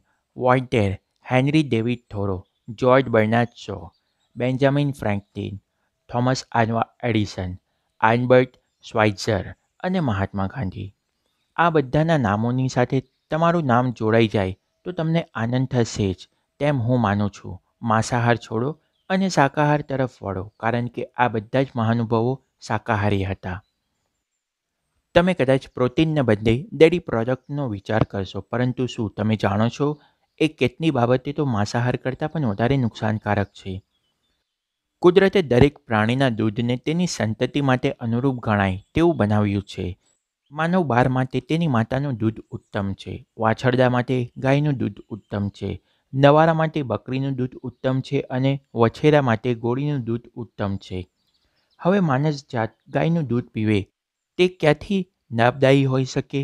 [SPEAKER 1] વોન્ટેર henry David થોરો George Bernard show Benjamin Franklin Thomas Alva Edison Albert સ્વાઇઝર અને મહાત્મા ગાંધી આ બધાના નામોની સાથે તમારું નામ જોડાઈ જાય તો તમને આનંદ થશે જ તેમ હું માનું છું માંસાહાર છોડો અને શાકાહાર તરફ વળો કારણ કે આ બધા જ મહાનુભાવો શાકાહારી હતા તમે કદાચ પ્રોટીનને બદલે ડેરી પ્રોડક્ટનો વિચાર કરશો પરંતુ શું તમે જાણો છો એ કેટલી બાબતે તો માંસાહાર કરતાં પણ વધારે નુકસાનકારક છે કુદરતે દરેક પ્રાણીના દૂધને તેની સંતતિ માટે અનુરૂપ ગણાય તેવું બનાવ્યું છે માનવ બાર માટે તેની માતાનું દૂધ ઉત્તમ છે વાછરડા માટે ગાયનું દૂધ ઉત્તમ છે નવારા માટે બકરીનું દૂધ ઉત્તમ છે અને વછેરા માટે ગોળીનું દૂધ ઉત્તમ છે હવે માનસ જાત ગાયનું દૂધ પીવે તે ક્યાંથી લાભદાયી હોઈ શકે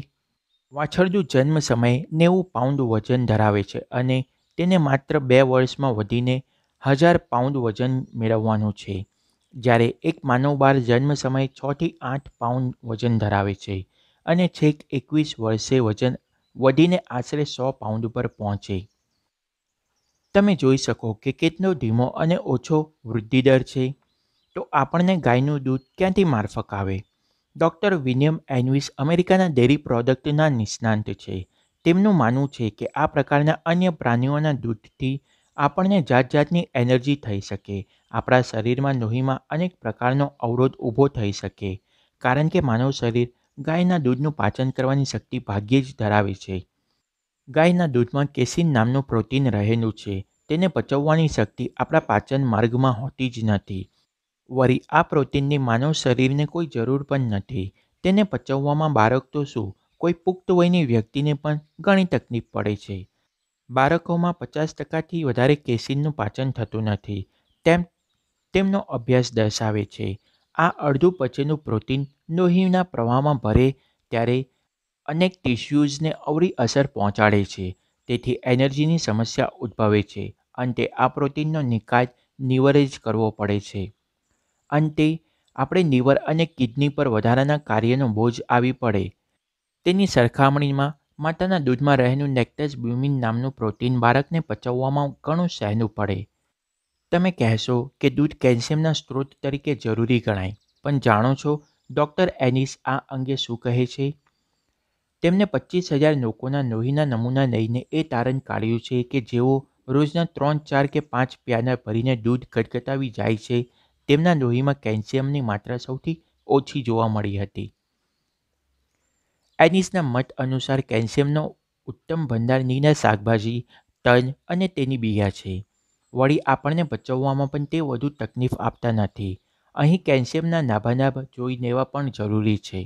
[SPEAKER 1] વાછરડું જન્મ સમયે નેવું પાઉન્ડ વજન ધરાવે છે અને તેને માત્ર બે વર્ષમાં વધીને હજાર પાઉન્ડ વજન મેળવવાનું છે જ્યારે એક માનવ બાળ જન્મ સમયે છથી આઠ પાઉન્ડ વજન ધરાવે છે અને છેક એકવીસ વર્ષે વજન વધીને આશરે સો પાઉન્ડ પર પહોંચે તમે જોઈ શકો કે કેટલો ધીમો અને ઓછો વૃદ્ધિ દર છે તો આપણને ગાયનું દૂધ ક્યાંથી મારફક આવે ડૉક્ટર વિલિયમ એનવિસ અમેરિકાના ડેરી પ્રોડક્ટના નિષ્ણાંત છે તેમનું માનવું છે કે આ પ્રકારના અન્ય પ્રાણીઓના દૂધથી આપણને જાત જાતની એનર્જી થઈ શકે આપણા શરીરમાં લોહીમાં અનેક પ્રકારનો અવરોધ ઊભો થઈ શકે કારણ કે માનવ શરીર ગાયના દૂધનું પાચન કરવાની શક્તિ ભાગ્યે જ ધરાવે છે ગાયના દૂધમાં કેસિન નામનું પ્રોટીન રહેલું છે તેને પચવવાની શક્તિ આપણા પાચન માર્ગમાં હોતી જ નથી વળી આ પ્રોટીનની માનવ શરીરને કોઈ જરૂર પણ નથી તેને પચવવામાં બાળક તો શું કોઈ પુખ્ત વયની વ્યક્તિને પણ ઘણી તકલીફ પડે છે બાળકોમાં પચાસ ટકાથી વધારે કેસીનનું પાચન થતું નથી તેમ તેમનો અભ્યાસ દર્શાવે છે આ અડધું પછીનું પ્રોટીન લોહીના પ્રવાહમાં ભરે ત્યારે અનેક ટિશ્યુઝને અવરી અસર પહોંચાડે છે તેથી એનર્જીની સમસ્યા ઉદ્ભવે છે અંતે આ પ્રોટીનનો નિકાલ નિવરેજ કરવો પડે છે અંતે આપણે નિવર અને કિડની પર વધારાના કાર્યનો બોજ આવી પડે તેની સરખામણીમાં માતાના દૂધમાં રહેલું લેક્ટેજ બ્યુમિન નામનું પ્રોટીન બાળકને પચવવામાં ઘણું સહેલું પડે તમે કહેશો કે દૂધ કેલ્શિયમના સ્ત્રોત તરીકે જરૂરી ગણાય પણ જાણો છો ડૉક્ટર એનિસ આ અંગે શું કહે છે તેમને પચીસ હજાર લોકોના લોહીના નમૂના લઈને એ તારણ કાઢ્યું છે કે જેઓ રોજના ત્રણ ચાર કે પાંચ પ્યાલા ભરીને દૂધ ગટગટાવી જાય છે તેમના લોહીમાં કેલ્શિયમની માત્રા સૌથી ઓછી જોવા મળી હતી એનિસના મત અનુસાર કેલ્શિયમનો ઉત્તમ ભંડાર નીના શાકભાજી તજ અને તેની બિયા છે વળી આપણને પચવવામાં પણ તે વધુ તકલીફ આપતા નથી અહીં કેલ્શિયમના નાભાનાભ જોઈ લેવા પણ જરૂરી છે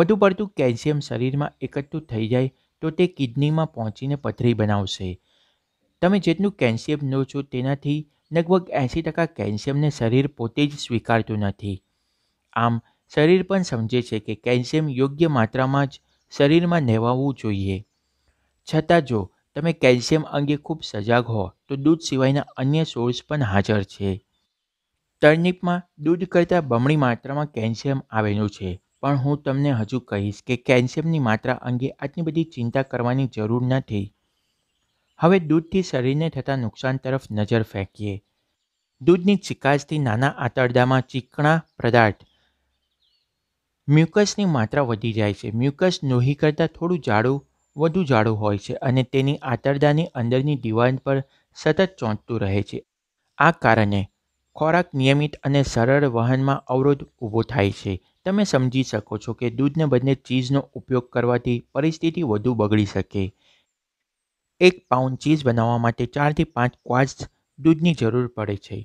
[SPEAKER 1] વધુ પડતું કેલ્શિયમ શરીરમાં એકઠું થઈ જાય તો તે કિડનીમાં પહોંચીને પથરી બનાવશે તમે જેટલું કેલ્શિયમ લો છો તેનાથી લગભગ એંસી ટકા કેલ્શિયમને શરીર પોતે જ સ્વીકારતું નથી આમ શરીર પણ સમજે છે કે કેલ્શિયમ યોગ્ય માત્રામાં જ શરીરમાં લેવાવું જોઈએ છતાં જો તમે કેલ્શિયમ અંગે ખૂબ સજાગ હો તો દૂધ સિવાયના અન્ય સોર્સ પણ હાજર છે ટર્નિપમાં દૂધ કરતાં બમણી માત્રામાં કેલ્શિયમ આવેલું છે પણ હું તમને હજુ કહીશ કે કેલ્શિયમની માત્રા અંગે આટલી બધી ચિંતા કરવાની જરૂર નથી હવે દૂધથી શરીરને થતા નુકસાન તરફ નજર ફેંકીએ દૂધની ચિકાસથી નાના આંતરડામાં ચીકણા પદાર્થ મ્યુકસની માત્રા વધી જાય છે મ્યુકસ લોહી કરતાં થોડું જાડું વધુ જાડું હોય છે અને તેની આંતરદાની અંદરની દિવાલ પર સતત ચોંટતું રહે છે આ કારણે ખોરાક નિયમિત અને સરળ વહનમાં અવરોધ ઊભો થાય છે તમે સમજી શકો છો કે દૂધને બદલે ચીઝનો ઉપયોગ કરવાથી પરિસ્થિતિ વધુ બગડી શકે એક પાઉન્ડ ચીઝ બનાવવા માટે ચારથી પાંચ ક્વાર્સ દૂધની જરૂર પડે છે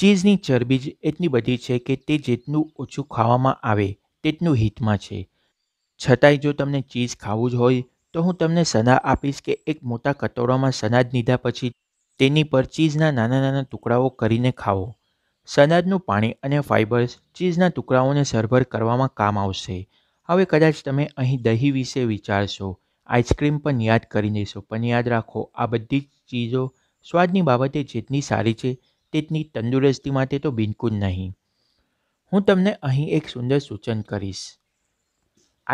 [SPEAKER 1] ચીઝની ચરબી જ એટલી બધી છે કે તે જેટલું ઓછું ખાવામાં આવે તેટલું હિતમાં છે છતાંય જો તમને ચીઝ ખાવું જ હોય તો હું તમને સલાહ આપીશ કે એક મોટા કટોરામાં સનાદ લીધા પછી તેની પર ચીઝના નાના નાના ટુકડાઓ કરીને ખાઓ સનાદનું પાણી અને ફાઇબર્સ ચીઝના ટુકડાઓને સરભર કરવામાં કામ આવશે હવે કદાચ તમે અહીં દહીં વિશે વિચારશો આઈસ્ક્રીમ પણ યાદ કરી દેશો પણ યાદ રાખો આ બધી જ ચીજો સ્વાદની બાબતે જેટલી સારી છે તેની તંદુરસ્તી માટે તો બિલકુલ નહીં હું તમને અહીં એક સુંદર સૂચન કરીશ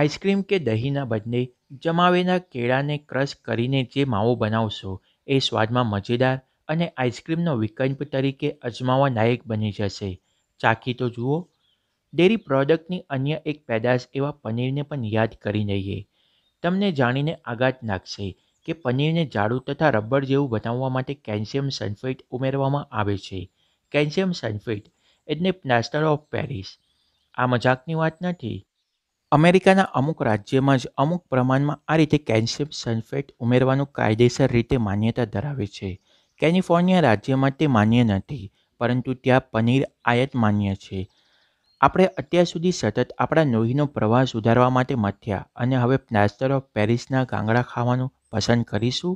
[SPEAKER 1] આઈસ્ક્રીમ કે દહીંના બદલે જમાવેલા કેળાને ક્રશ કરીને જે માવો બનાવશો એ સ્વાદમાં મજેદાર અને આઈસ્ક્રીમનો વિકલ્પ તરીકે અજમાવા લાયક બની જશે ચાખી તો જુઓ ડેરી પ્રોડક્ટની અન્ય એક પેદાશ એવા પનીરને પણ યાદ કરી લઈએ તમને જાણીને આઘાત નાખશે કે પનીરને જાડું તથા રબર જેવું બનાવવા માટે કેલ્શિયમ સલ્ફેટ ઉમેરવામાં આવે છે કેલ્શિયમ સલ્ફેટ એટલે પ્લાસ્ટર ઓફ પેરિસ આ મજાકની વાત નથી અમેરિકાના અમુક રાજ્યમાં જ અમુક પ્રમાણમાં આ રીતે કેલ્શિયમ સલ્ફેટ ઉમેરવાનું કાયદેસર રીતે માન્યતા ધરાવે છે કેલિફોર્નિયા રાજ્યમાં તે માન્ય નથી પરંતુ ત્યાં પનીર આયાત માન્ય છે આપણે અત્યાર સુધી સતત આપણા લોહીનો પ્રવાહ સુધારવા માટે મથ્યા અને હવે પ્લાસ્ટર ઓફ પેરિસના ગાંગડા ખાવાનું પસંદ કરીશું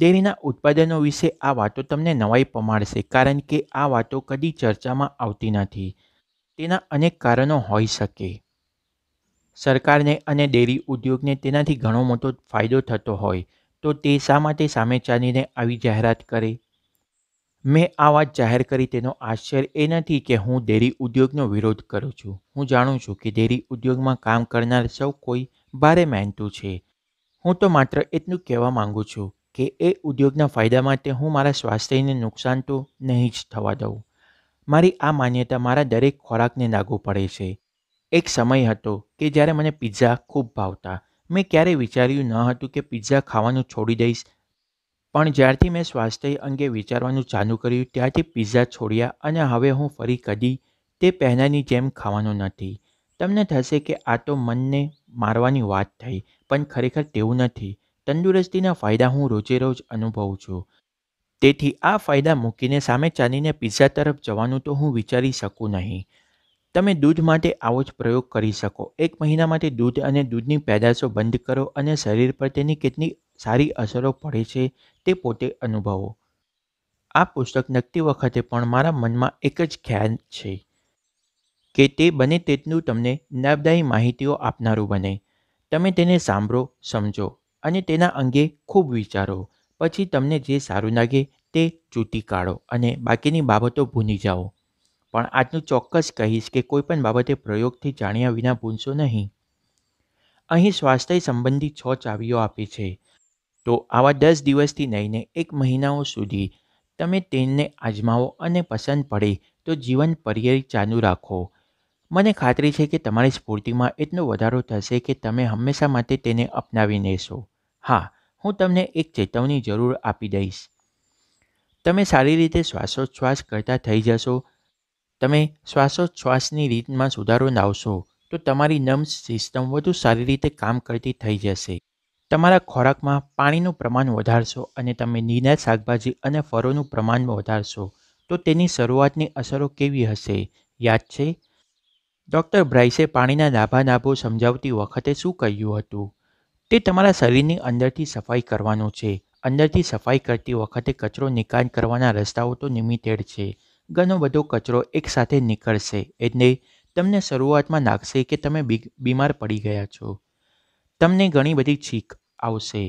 [SPEAKER 1] ડેરીના ઉત્પાદનો વિશે આ વાતો તમને નવાઈ પમાડશે કારણ કે આ વાતો કદી ચર્ચામાં આવતી નથી તેના અનેક કારણો હોઈ શકે સરકારને અને ડેરી ઉદ્યોગને તેનાથી ઘણો મોટો ફાયદો થતો હોય તો તે શા માટે સામે ચાલીને આવી જાહેરાત કરે મેં આ વાત જાહેર કરી તેનો આશ્ચર્ય એ નથી કે હું ડેરી ઉદ્યોગનો વિરોધ કરું છું હું જાણું છું કે ડેરી ઉદ્યોગમાં કામ કરનાર સૌ કોઈ ભારે મહેનતું છે હું તો માત્ર એટલું કહેવા માંગુ છું કે એ ઉદ્યોગના ફાયદા માટે હું મારા સ્વાસ્થ્યને નુકસાન તો નહીં જ થવા દઉં મારી આ માન્યતા મારા દરેક ખોરાકને લાગુ પડે છે એક સમય હતો કે જ્યારે મને પિઝા ખૂબ ભાવતા મેં ક્યારેય વિચાર્યું ન હતું કે પિઝા ખાવાનું છોડી દઈશ પણ જ્યારથી મેં સ્વાસ્થ્ય અંગે વિચારવાનું ચાલુ કર્યું ત્યારથી પિઝા છોડ્યા અને હવે હું ફરી કદી તે પહેલાંની જેમ ખાવાનું નથી તમને થશે કે આ તો મનને મારવાની વાત થઈ પણ ખરેખર તેવું નથી તંદુરસ્તીના ફાયદા હું રોજે રોજ અનુભવું છું તેથી આ ફાયદા મૂકીને સામે ચાલીને પિઝા તરફ જવાનું તો હું વિચારી શકું નહીં તમે દૂધ માટે આવો જ પ્રયોગ કરી શકો એક મહિના માટે દૂધ અને દૂધની પેદાશો બંધ કરો અને શરીર પર તેની કેટલી સારી અસરો પડે છે તે પોતે અનુભવો આ પુસ્તક લખતી વખતે પણ મારા મનમાં એક જ ખ્યાલ છે કે તે બને તેટલું તમને લાભદાયી માહિતીઓ આપનારું બને તમે તેને સાંભળો સમજો અને તેના અંગે ખૂબ વિચારો પછી તમને જે સારું લાગે તે ચૂંટી કાઢો અને બાકીની બાબતો ભૂલી જાઓ પણ આજનું ચોક્કસ કહીશ કે કોઈપણ બાબતે પ્રયોગથી જાણ્યા વિના ભૂલશો નહીં અહીં સ્વાસ્થ્ય સંબંધી છ ચાવીઓ આપી છે તો આવા દસ દિવસથી લઈને એક મહિનાઓ સુધી તમે તેને આજમાવો અને પસંદ પડે તો જીવન પર્યાય ચાલુ રાખો મને ખાતરી છે કે તમારી સ્ફૂર્તિમાં એટલો વધારો થશે કે તમે હંમેશા માટે તેને અપનાવી લેશો હા હું તમને એક ચેતવણી જરૂર આપી દઈશ તમે સારી રીતે શ્વાસોચ્છ્વાસ કરતા થઈ જશો તમે શ્વાસોચ્છ્વાસની રીતમાં સુધારો લાવશો તો તમારી નર્વ સિસ્ટમ વધુ સારી રીતે કામ કરતી થઈ જશે તમારા ખોરાકમાં પાણીનું પ્રમાણ વધારશો અને તમે લીલા શાકભાજી અને ફળોનું પ્રમાણ વધારશો તો તેની શરૂઆતની અસરો કેવી હશે યાદ છે ડૉક્ટર બ્રાઇસે પાણીના લાભા લાભાલાભો સમજાવતી વખતે શું કહ્યું હતું તે તમારા શરીરની અંદરથી સફાઈ કરવાનું છે અંદરથી સફાઈ કરતી વખતે કચરો નિકાલ કરવાના રસ્તાઓ તો લિમિટેડ છે ઘણો બધો કચરો એકસાથે નીકળશે એટલે તમને શરૂઆતમાં લાગશે કે તમે બીમાર પડી ગયા છો તમને ઘણી બધી છીક આવશે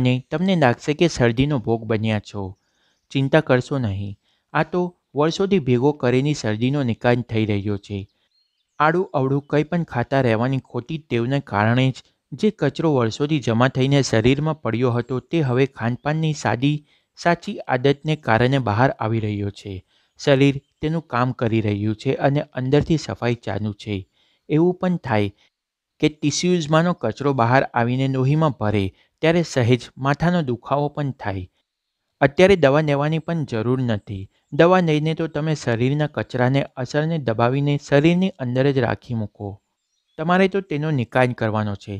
[SPEAKER 1] અને તમને લાગશે કે શરદીનો ભોગ બન્યા છો ચિંતા કરશો નહીં આ તો વર્ષોથી ભેગો કરીને શરદીનો નિકાલ થઈ રહ્યો છે આડું અવળું કંઈ પણ ખાતા રહેવાની ખોટી ટેવને કારણે જ જે કચરો વર્ષોથી જમા થઈને શરીરમાં પડ્યો હતો તે હવે ખાનપાનની સાદી સાચી આદતને કારણે બહાર આવી રહ્યો છે શરીર તેનું કામ કરી રહ્યું છે અને અંદરથી સફાઈ ચાલુ છે એવું પણ થાય કે ટીસ્યુઝમાંનો કચરો બહાર આવીને લોહીમાં ભરે ત્યારે સહેજ માથાનો દુખાવો પણ થાય અત્યારે દવા લેવાની પણ જરૂર નથી દવા લઈને તો તમે શરીરના કચરાને અસરને દબાવીને શરીરની અંદર જ રાખી મૂકો તમારે તો તેનો નિકાલ કરવાનો છે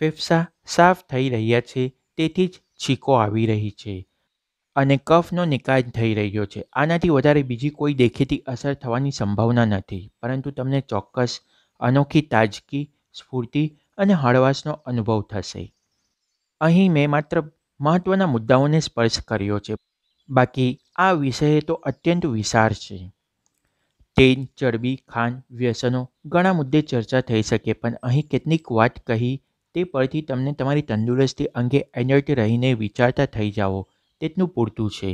[SPEAKER 1] ફેફસા સાફ થઈ રહ્યા છે તેથી જ છીકો આવી રહી છે અને કફનો નિકાલ થઈ રહ્યો છે આનાથી વધારે બીજી કોઈ દેખીતી અસર થવાની સંભાવના નથી પરંતુ તમને ચોક્કસ અનોખી તાજગી સ્ફૂર્તિ અને હળવાશનો અનુભવ થશે અહીં મેં માત્ર મહત્ત્વના મુદ્દાઓને સ્પર્શ કર્યો છે બાકી આ વિષય તો અત્યંત વિશાળ છે તેલ ચરબી ખાંડ વ્યસનો ઘણા મુદ્દે ચર્ચા થઈ શકે પણ અહીં કેટલીક વાત કહી તે પરથી તમને તમારી તંદુરસ્તી અંગે એલર્ટ રહીને વિચારતા થઈ જાઓ તેટલું પૂરતું છે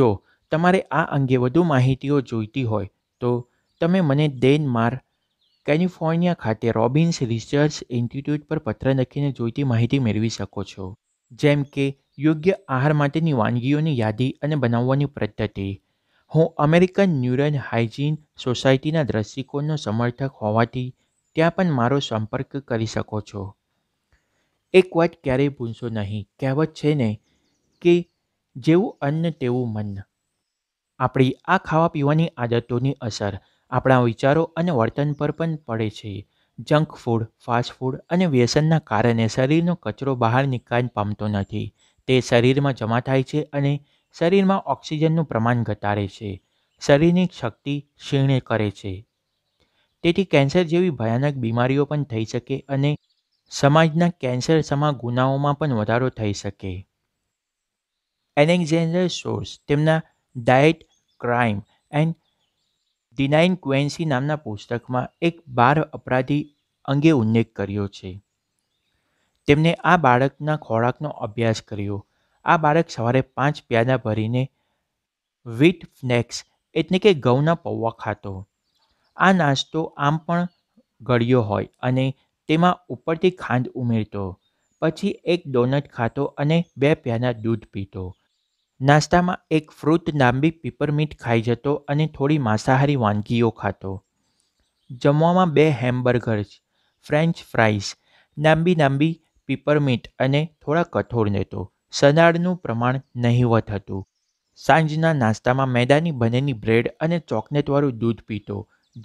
[SPEAKER 1] જો તમારે આ અંગે વધુ માહિતીઓ જોઈતી હોય તો તમે મને ડેનમાર્ક કેલિફોર્નિયા ખાતે રોબિન્સ રિસર્ચ ઇન્સ્ટિટ્યૂટ પર પત્ર લખીને જોઈતી માહિતી મેળવી શકો છો જેમ કે યોગ્ય આહાર માટેની વાનગીઓની યાદી અને બનાવવાની પદ્ધતિ હું અમેરિકન ન્યુરન હાઇજીન સોસાયટીના દ્રષ્ટિકોણનો સમર્થક હોવાથી ત્યાં પણ મારો સંપર્ક કરી શકો છો એક વાત ક્યારેય ભૂલશો નહીં કહેવત છે ને કે જેવું અન્ન તેવું મન આપણી આ ખાવા પીવાની આદતોની અસર આપણા વિચારો અને વર્તન પર પણ પડે છે જંક ફૂડ ફાસ્ટ ફૂડ અને વ્યસનના કારણે શરીરનો કચરો બહાર નિકાલ પામતો નથી તે શરીરમાં જમા થાય છે અને શરીરમાં ઓક્સિજનનું પ્રમાણ ઘટાડે છે શરીરની શક્તિ ક્ષીણે કરે છે તેથી કેન્સર જેવી ભયાનક બીમારીઓ પણ થઈ શકે અને સમાજના કેન્સર સમા ગુનાઓમાં પણ વધારો થઈ શકે એલેક્ઝેન્ડર સોર્સ તેમના diet crime and delinquency નામના પુસ્તકમાં એક બાર અપરાધી અંગે ઉલ્લેખ કર્યો છે તેમણે આ બાળકના ખોરાકનો અભ્યાસ કર્યો આ બાળક સવારે પાંચ પ્યાદા ભરીને વ્હીટ ફ્નેક્સ એટલે કે ઘઉંના પૌવા ખાતો આ નાસ્તો આમ પણ ગળ્યો હોય અને તેમાં ઉપરથી ખાંડ ઉમેરતો પછી એક ડોનટ ખાતો અને બે પ્યાના દૂધ પીતો નાસ્તામાં એક ફ્રૂટ લાંબી પીપરમીટ ખાઈ જતો અને થોડી માંસાહારી વાનગીઓ ખાતો જમવામાં બે હેમબર્ગર્સ ફ્રેન્ચ ફ્રાઈસ લાંબી લાંબી પીપરમીટ અને થોડા કઠોળ લેતો સલાડનું પ્રમાણ નહીવત હતું સાંજના નાસ્તામાં મેદાની બનેની બ્રેડ અને ચોકલેટવાળું દૂધ પીતો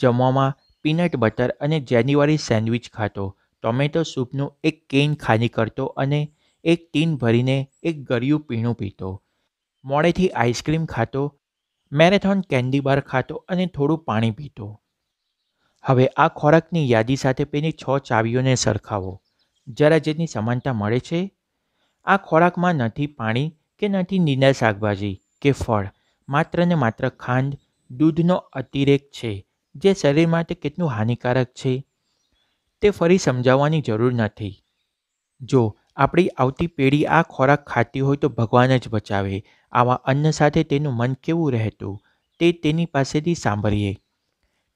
[SPEAKER 1] જમવામાં પીનટ બટર અને જેનીવારી સેન્ડવિચ ખાતો ટોમેટો સૂપનું એક કેન ખાલી કરતો અને એક ટીન ભરીને એક ગળ્યું પીણું પીતો મોડેથી આઈસ્ક્રીમ ખાતો મેરેથોન કેન્ડી બાર ખાતો અને થોડું પાણી પીતો હવે આ ખોરાકની યાદી સાથે પેની છ ચાવીઓને સરખાવો જરા જેની સમાનતા મળે છે આ ખોરાકમાં નથી પાણી કે નથી નીંદા શાકભાજી કે ફળ માત્ર ને માત્ર ખાંડ દૂધનો અતિરેક છે જે શરીર માટે કેટલું હાનિકારક છે તે ફરી સમજાવવાની જરૂર નથી જો આપણી આવતી પેઢી આ ખોરાક ખાતી હોય તો ભગવાન જ બચાવે આવા અન્ન સાથે તેનું મન કેવું રહેતું તે તેની પાસેથી સાંભળીએ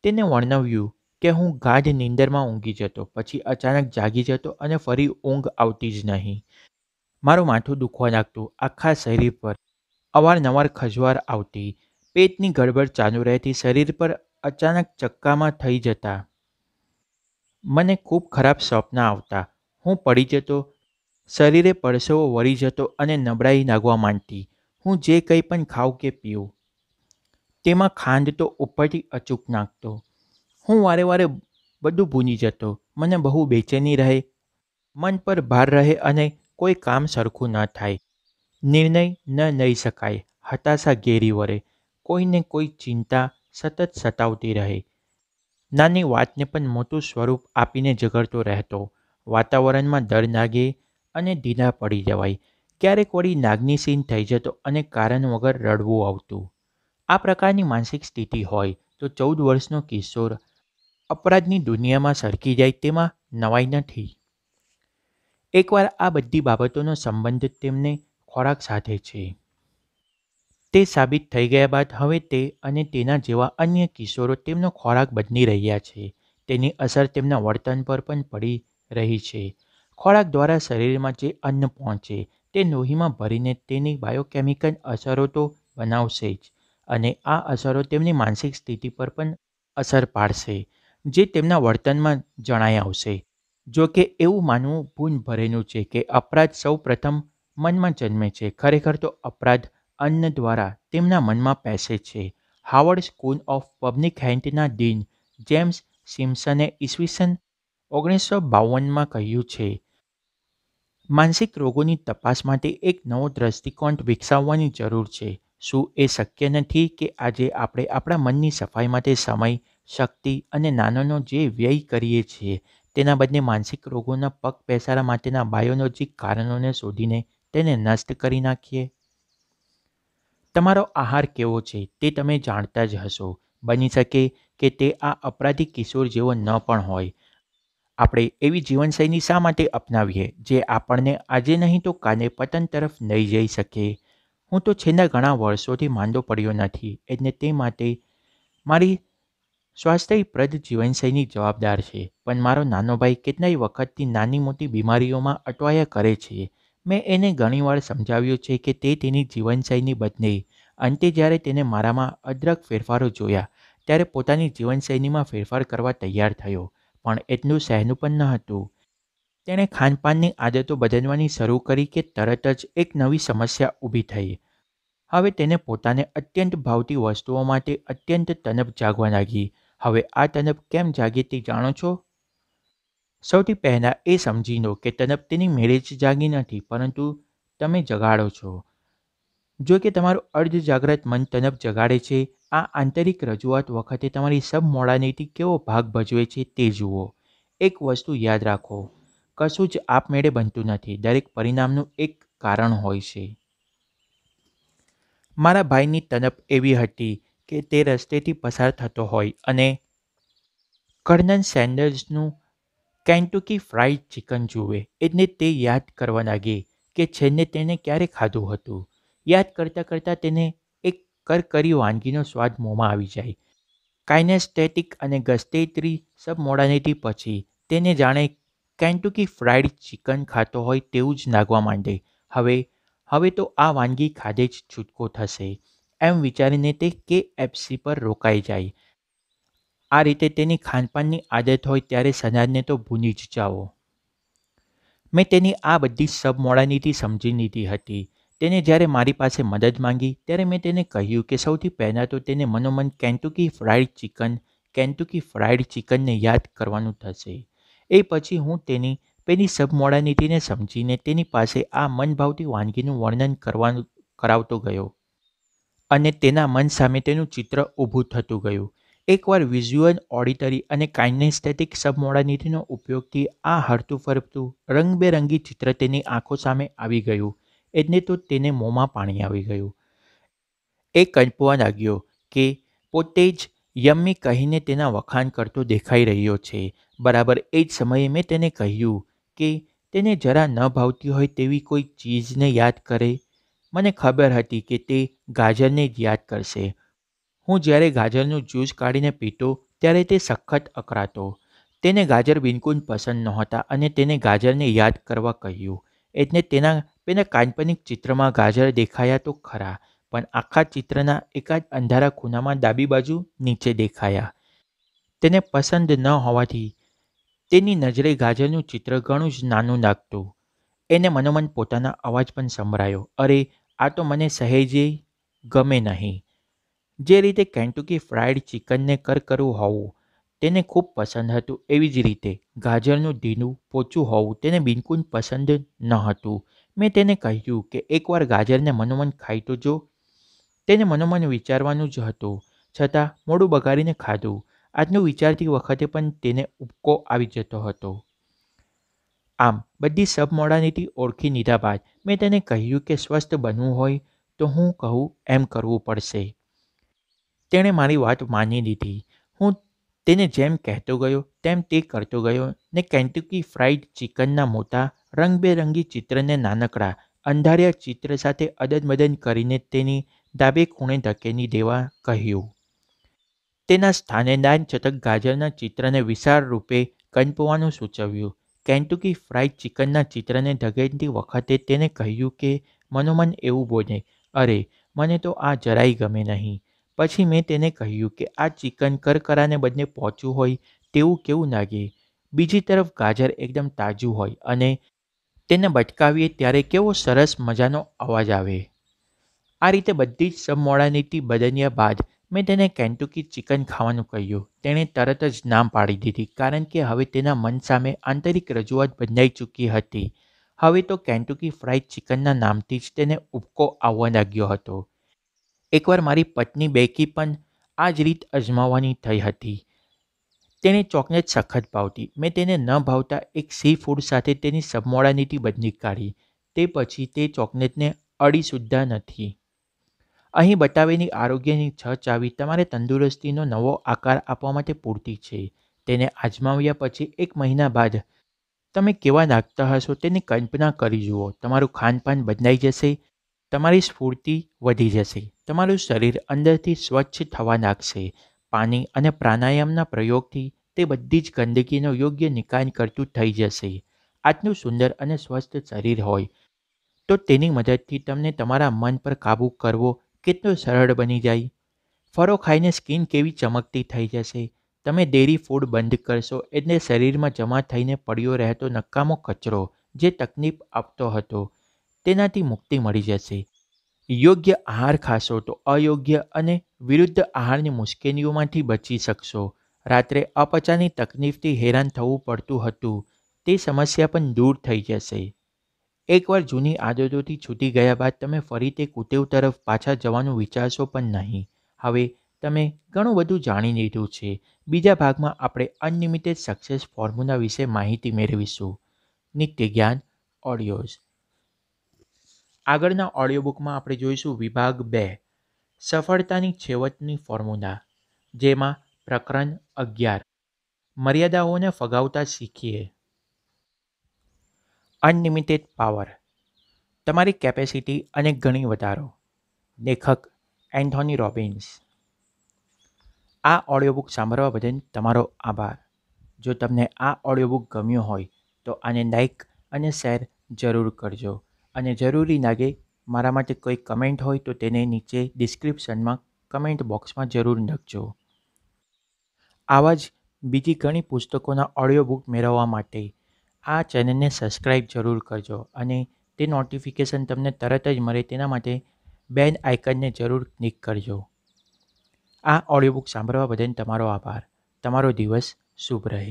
[SPEAKER 1] તેને વર્ણવ્યું કે હું ગાઢ નીંદરમાં ઊંઘી જતો પછી અચાનક જાગી જતો અને ફરી ઊંઘ આવતી જ નહીં મારું માથું દુખવા લાગતું આખા શરીર પર અવારનવાર ખજવાર આવતી પેટની ગડબડ ચાલુ રહેતી શરીર પર અચાનક ચક્કામાં થઈ જતા મને ખૂબ ખરાબ સ્વપ્ન આવતા હું પડી જતો શરીરે પરસેવો વળી જતો અને નબળાઈ નાગવા માંડતી હું જે કંઈ પણ ખાઉં કે પીઉં તેમાં ખાંડ તો ઉપરથી અચૂક નાખતો હું વારે વારે બધું ભૂલી જતો મને બહુ બેચેની રહે મન પર ભાર રહે અને કોઈ કામ સરખું ન થાય નિર્ણય ન લઈ શકાય હતાશા ઘેરી વળે કોઈને કોઈ ચિંતા સતત સતાવતી રહે નાની વાતને પણ મોટું સ્વરૂપ આપીને ઝઘડતો રહેતો વાતાવરણમાં ડર નાગે અને ઢીલા પડી જવાય ક્યારેક વળી નાગનીસીન થઈ જતો અને કારણ વગર રડવું આવતું આ પ્રકારની માનસિક સ્થિતિ હોય તો ચૌદ વર્ષનો કિશોર અપરાધની દુનિયામાં સરકી જાય તેમાં નવાઈ નથી એકવાર આ બધી બાબતોનો સંબંધ તેમને ખોરાક સાથે છે તે સાબિત થઈ ગયા બાદ હવે તે અને તેના જેવા અન્ય કિશોરો તેમનો ખોરાક બદલી રહ્યા છે તેની અસર તેમના વર્તન પર પણ પડી રહી છે ખોરાક દ્વારા શરીરમાં જે અન્ન પહોંચે તે લોહીમાં ભરીને તેની બાયોકેમિકલ અસરો તો બનાવશે જ અને આ અસરો તેમની માનસિક સ્થિતિ પર પણ અસર પાડશે જે તેમના વર્તનમાં જણાઈ આવશે જો કે એવું માનવું ભૂન ભરેલું છે કે અપરાધ સૌ પ્રથમ મનમાં જન્મે છે ખરેખર તો અપરાધ અન્ન દ્વારા તેમના મનમાં પેસે છે હાવર્ડ સ્કૂલ ઓફ પબ્લિક હેન્ટના ડીન જેમ્સ સિમ્સને ઈસવીસન ઓગણીસો બાવનમાં કહ્યું છે માનસિક રોગોની તપાસ માટે એક નવો દ્રષ્ટિકોણ વિકસાવવાની જરૂર છે શું એ શક્ય નથી કે આજે આપણે આપણા મનની સફાઈ માટે સમય શક્તિ અને નાનોનો જે વ્યય કરીએ છીએ તેના બદલે માનસિક રોગોના પગ પગપેસારા માટેના બાયોલોજિક કારણોને શોધીને તેને નષ્ટ કરી નાખીએ તમારો આહાર કેવો છે તે તમે જાણતા જ હશો બની શકે કે તે આ અપરાધી કિશોર જેવો ન પણ હોય આપણે એવી જીવનશૈલી શા માટે અપનાવીએ જે આપણને આજે નહીં તો કાલે પતન તરફ નહીં જઈ શકે હું તો છેલ્લા ઘણા વર્ષોથી માંદો પડ્યો નથી એટલે તે માટે મારી સ્વાસ્થ્યપ્રદ જીવનશૈલી જવાબદાર છે પણ મારો નાનો ભાઈ કેટલાય વખતથી નાની મોટી બીમારીઓમાં અટવાયા કરે છે મેં એને ઘણીવાર સમજાવ્યું છે કે તે તેની જીવનશૈલી બદલે અંતે જ્યારે તેને મારામાં અદ્રક ફેરફારો જોયા ત્યારે પોતાની જીવનશૈલીમાં ફેરફાર કરવા તૈયાર થયો પણ એટલું સહેનું પણ ન હતું તેણે ખાનપાનની આદતો બદલવાની શરૂ કરી કે તરત જ એક નવી સમસ્યા ઊભી થઈ હવે તેને પોતાને અત્યંત ભાવતી વસ્તુઓ માટે અત્યંત તનપ જાગવા લાગી હવે આ તનપ કેમ જાગી તે જાણો છો સૌથી પહેલાં એ સમજી લો કે તનપ તેની મેરેજ જાગી નથી પરંતુ તમે જગાડો છો જો કે તમારું અર્ધ જાગ્રત મન તનપ જગાડે છે આ આંતરિક રજૂઆત વખતે તમારી સબ મોડાલિટી કેવો ભાગ ભજવે છે તે જુઓ એક વસ્તુ યાદ રાખો કશું જ આપમેળે બનતું નથી દરેક પરિણામનું એક કારણ હોય છે મારા ભાઈની તનપ એવી હતી કે તે રસ્તેથી પસાર થતો હોય અને કર્નન સેન્ડર્સનું કેન્ટુકી ફ્રાઈડ ચિકન જુએ એટલે તે યાદ કરવા લાગે કે છેલ્લે તેણે ક્યારે ખાધું હતું યાદ કરતાં કરતાં તેને કરકરી વાનગીનો સ્વાદ મોંમાં આવી જાય કાઇનેસ્થેટિક અને ગસ્ટેટરી સબ મોડાનિટી પછી તેને જાણે કેન્ટુકી ફ્રાઈડ ચિકન ખાતો હોય તેવું જ લાગવા માંડે હવે હવે તો આ વાનગી ખાધે જ છૂટકો થશે એમ વિચારીને તે કે એફસી પર રોકાઈ જાય આ રીતે તેની ખાનપાનની આદત હોય ત્યારે સનાજને તો ભૂલી જ જાઓ મેં તેની આ બધી સબમોડાનીથી સમજી લીધી હતી તેને જ્યારે મારી પાસે મદદ માંગી ત્યારે મેં તેને કહ્યું કે સૌથી પહેલાં તો તેને મનોમન Kentucky fried chicken Kentucky fried ચિકનને યાદ કરવાનું થશે એ પછી હું તેની પેલી સબમોડાનીટીને સમજીને તેની પાસે આ મનભાવતી વાનગીનું વર્ણન કરવાનું કરાવતો ગયો અને તેના મન સામે તેનું ચિત્ર ઊભું થતું ગયું એકવાર વિઝ્યુઅલ ઓડિટરી અને કાઇનેસ્થેટિક સબમોડાનિટીનો ઉપયોગથી આ હરતું ફરતું રંગબેરંગી ચિત્ર તેની આંખો સામે આવી ગયું એટલે તો તેને મોંમાં પાણી આવી ગયું એ કલ્પવા લાગ્યો કે પોતે જ યમ્મી કહીને તેના વખાણ કરતો દેખાઈ રહ્યો છે બરાબર એ જ સમયે મેં તેને કહ્યું કે તેને જરા ન ભાવતી હોય તેવી કોઈ ચીજને યાદ કરે મને ખબર હતી કે તે ગાજરને જ યાદ કરશે હું જ્યારે ગાજરનું જ્યુસ કાઢીને પીતો ત્યારે તે સખત અકળાતો તેને ગાજર બિનકુન પસંદ નહોતા અને તેને ગાજરને યાદ કરવા કહ્યું એટલે તેના બેના કાલ્પનિક ચિત્રમાં ગાજર દેખાયા તો ખરા પણ આખા ચિત્રના એકાદ અંધારા ખૂનામાં ડાબી બાજુ નીચે દેખાયા તેને પસંદ ન હોવાથી તેની નજરે ગાજરનું ચિત્ર ઘણું જ નાનું લાગતું એને મનોમન પોતાના અવાજ પણ સંભળાયો અરે આ તો મને સહેજે ગમે નહીં જે રીતે કેન્ટુકી ફ્રાઈડ ચિકનને કરકરું હોવું તેને ખૂબ પસંદ હતું એવી જ રીતે ગાજરનું ઢીનું પોચું હોવું તેને બિલકુલ પસંદ ન હતું મેં તેને કહ્યું કે એકવાર ગાજરને મનોમન ખાઈ તો જો તેને મનોમન વિચારવાનું જ હતું છતાં મોડું બગાડીને ખાધું આજનું વિચારતી વખતે પણ તેને ઉપકો આવી જતો હતો આમ બધી સબ સબમોડાનીથી ઓળખી લીધા બાદ મેં તેને કહ્યું કે સ્વસ્થ બનવું હોય તો હું કહું એમ કરવું પડશે તેણે મારી વાત માની લીધી હું તેને જેમ કહેતો ગયો તેમ તે કરતો ગયો ને કેન્ટુકી ફ્રાઈડ ચિકનના મોટા રંગબેરંગી ચિત્રને નાનકડા અંધારિયા ચિત્ર સાથે અદનમદન કરીને તેની ડાબે ખૂણે ધકેલી દેવા કહ્યું તેના સ્થાને દાન ચટક ગાજરના ચિત્રને વિશાળ રૂપે કંપવાનું સૂચવ્યું કેન્ટુકી ફ્રાઈડ ચિકનના ચિત્રને ધકેલતી વખતે તેને કહ્યું કે મનોમન એવું બોલે અરે મને તો આ જરાય ગમે નહીં પછી મેં તેને કહ્યું કે આ ચિકન કરકરાને બદલે પહોંચ્યું હોય તેવું કેવું લાગે બીજી તરફ ગાજર એકદમ તાજું હોય અને તેને બટકાવીએ ત્યારે કેવો સરસ મજાનો અવાજ આવે આ રીતે બધી જ સમમોળાનીતિ બદલ્યા બાદ મેં તેને કેન્ટુકી ચિકન ખાવાનું કહ્યું તેણે તરત જ નામ પાડી દીધી કારણ કે હવે તેના મન સામે આંતરિક રજૂઆત બદલાઈ ચૂકી હતી હવે તો કેન્ટુકી ફ્રાઈડ ચિકનના નામથી જ તેને ઉપકો આવવા લાગ્યો હતો એકવાર મારી પત્ની બેકી પણ આ જ રીત અજમાવવાની થઈ હતી તેને ચોકલેટ સખત ભાવતી મેં તેને ન ભાવતા એક સી ફૂડ સાથે તેની સબમોડાનીટી બદલી કાઢી તે પછી તે ચોકલેટને અડી સુદ્ધા નથી અહીં બતાવેલી આરોગ્યની છ ચાવી તમારે તંદુરસ્તીનો નવો આકાર આપવા માટે પૂરતી છે તેને આજમાવ્યા પછી એક મહિના બાદ તમે કેવા લાગતા હશો તેની કલ્પના કરી જુઓ તમારું ખાનપાન બદલાઈ જશે તમારી સ્ફૂર્તિ વધી જશે તમારું શરીર અંદરથી સ્વચ્છ થવા લાગશે પાણી અને પ્રાણાયામના પ્રયોગથી તે બધી જ ગંદકીનો યોગ્ય નિકાલ કરતું થઈ જશે આટલું સુંદર અને સ્વસ્થ શરીર હોય તો તેની મદદથી તમને તમારા મન પર કાબૂ કરવો કેટલો સરળ બની જાય ફરો ખાઈને સ્કિન કેવી ચમકતી થઈ જશે તમે ડેરી ફૂડ બંધ કરશો એટલે શરીરમાં જમા થઈને પડ્યો રહેતો નકામો કચરો જે તકલીફ આપતો હતો તેનાથી મુક્તિ મળી જશે યોગ્ય આહાર ખાશો તો અયોગ્ય અને વિરુદ્ધ આહારની મુશ્કેલીઓમાંથી બચી શકશો રાત્રે અપચાની તકલીફથી હેરાન થવું પડતું હતું તે સમસ્યા પણ દૂર થઈ જશે એકવાર જૂની આદતોથી છૂટી ગયા બાદ તમે ફરી તે કુટેવ તરફ પાછા જવાનું વિચારશો પણ નહીં હવે તમે ઘણું બધું જાણી લીધું છે બીજા ભાગમાં આપણે અનલિમિટેડ સક્સેસ ફોર્મ્યુલા વિશે માહિતી મેળવીશું નિત્ય જ્ઞાન ઓડિયોઝ આગળના ઓડિયો બુકમાં આપણે જોઈશું વિભાગ બે સફળતાની છેવટની ફોર્મ્યુલા જેમાં પ્રકરણ અગિયાર મર્યાદાઓને ફગાવતા શીખીએ અનલિમિટેડ પાવર તમારી કેપેસિટી અને ઘણી વધારો લેખક એન્થોની રોબિન્સ આ ઓડિયો બુક સાંભળવા બદલ તમારો આભાર જો તમને આ ઓડિયો બુક ગમ્યું હોય તો આને લાઇક અને શેર જરૂર કરજો અને જરૂરી લાગે મારા માટે કોઈ કમેન્ટ હોય તો તેને નીચે ડિસ્ક્રિપ્શનમાં કમેન્ટ બોક્સમાં જરૂર લખજો આવા જ બીજી ઘણી પુસ્તકોના ઓડિયો બુક મેળવવા માટે આ ચેનલને સબસ્ક્રાઈબ જરૂર કરજો અને તે નોટિફિકેશન તમને તરત જ મળે તેના માટે બેન આઇકનને જરૂર ક્લિક કરજો આ ઓડિયો બુક સાંભળવા બદલ તમારો આભાર તમારો દિવસ શુભ રહે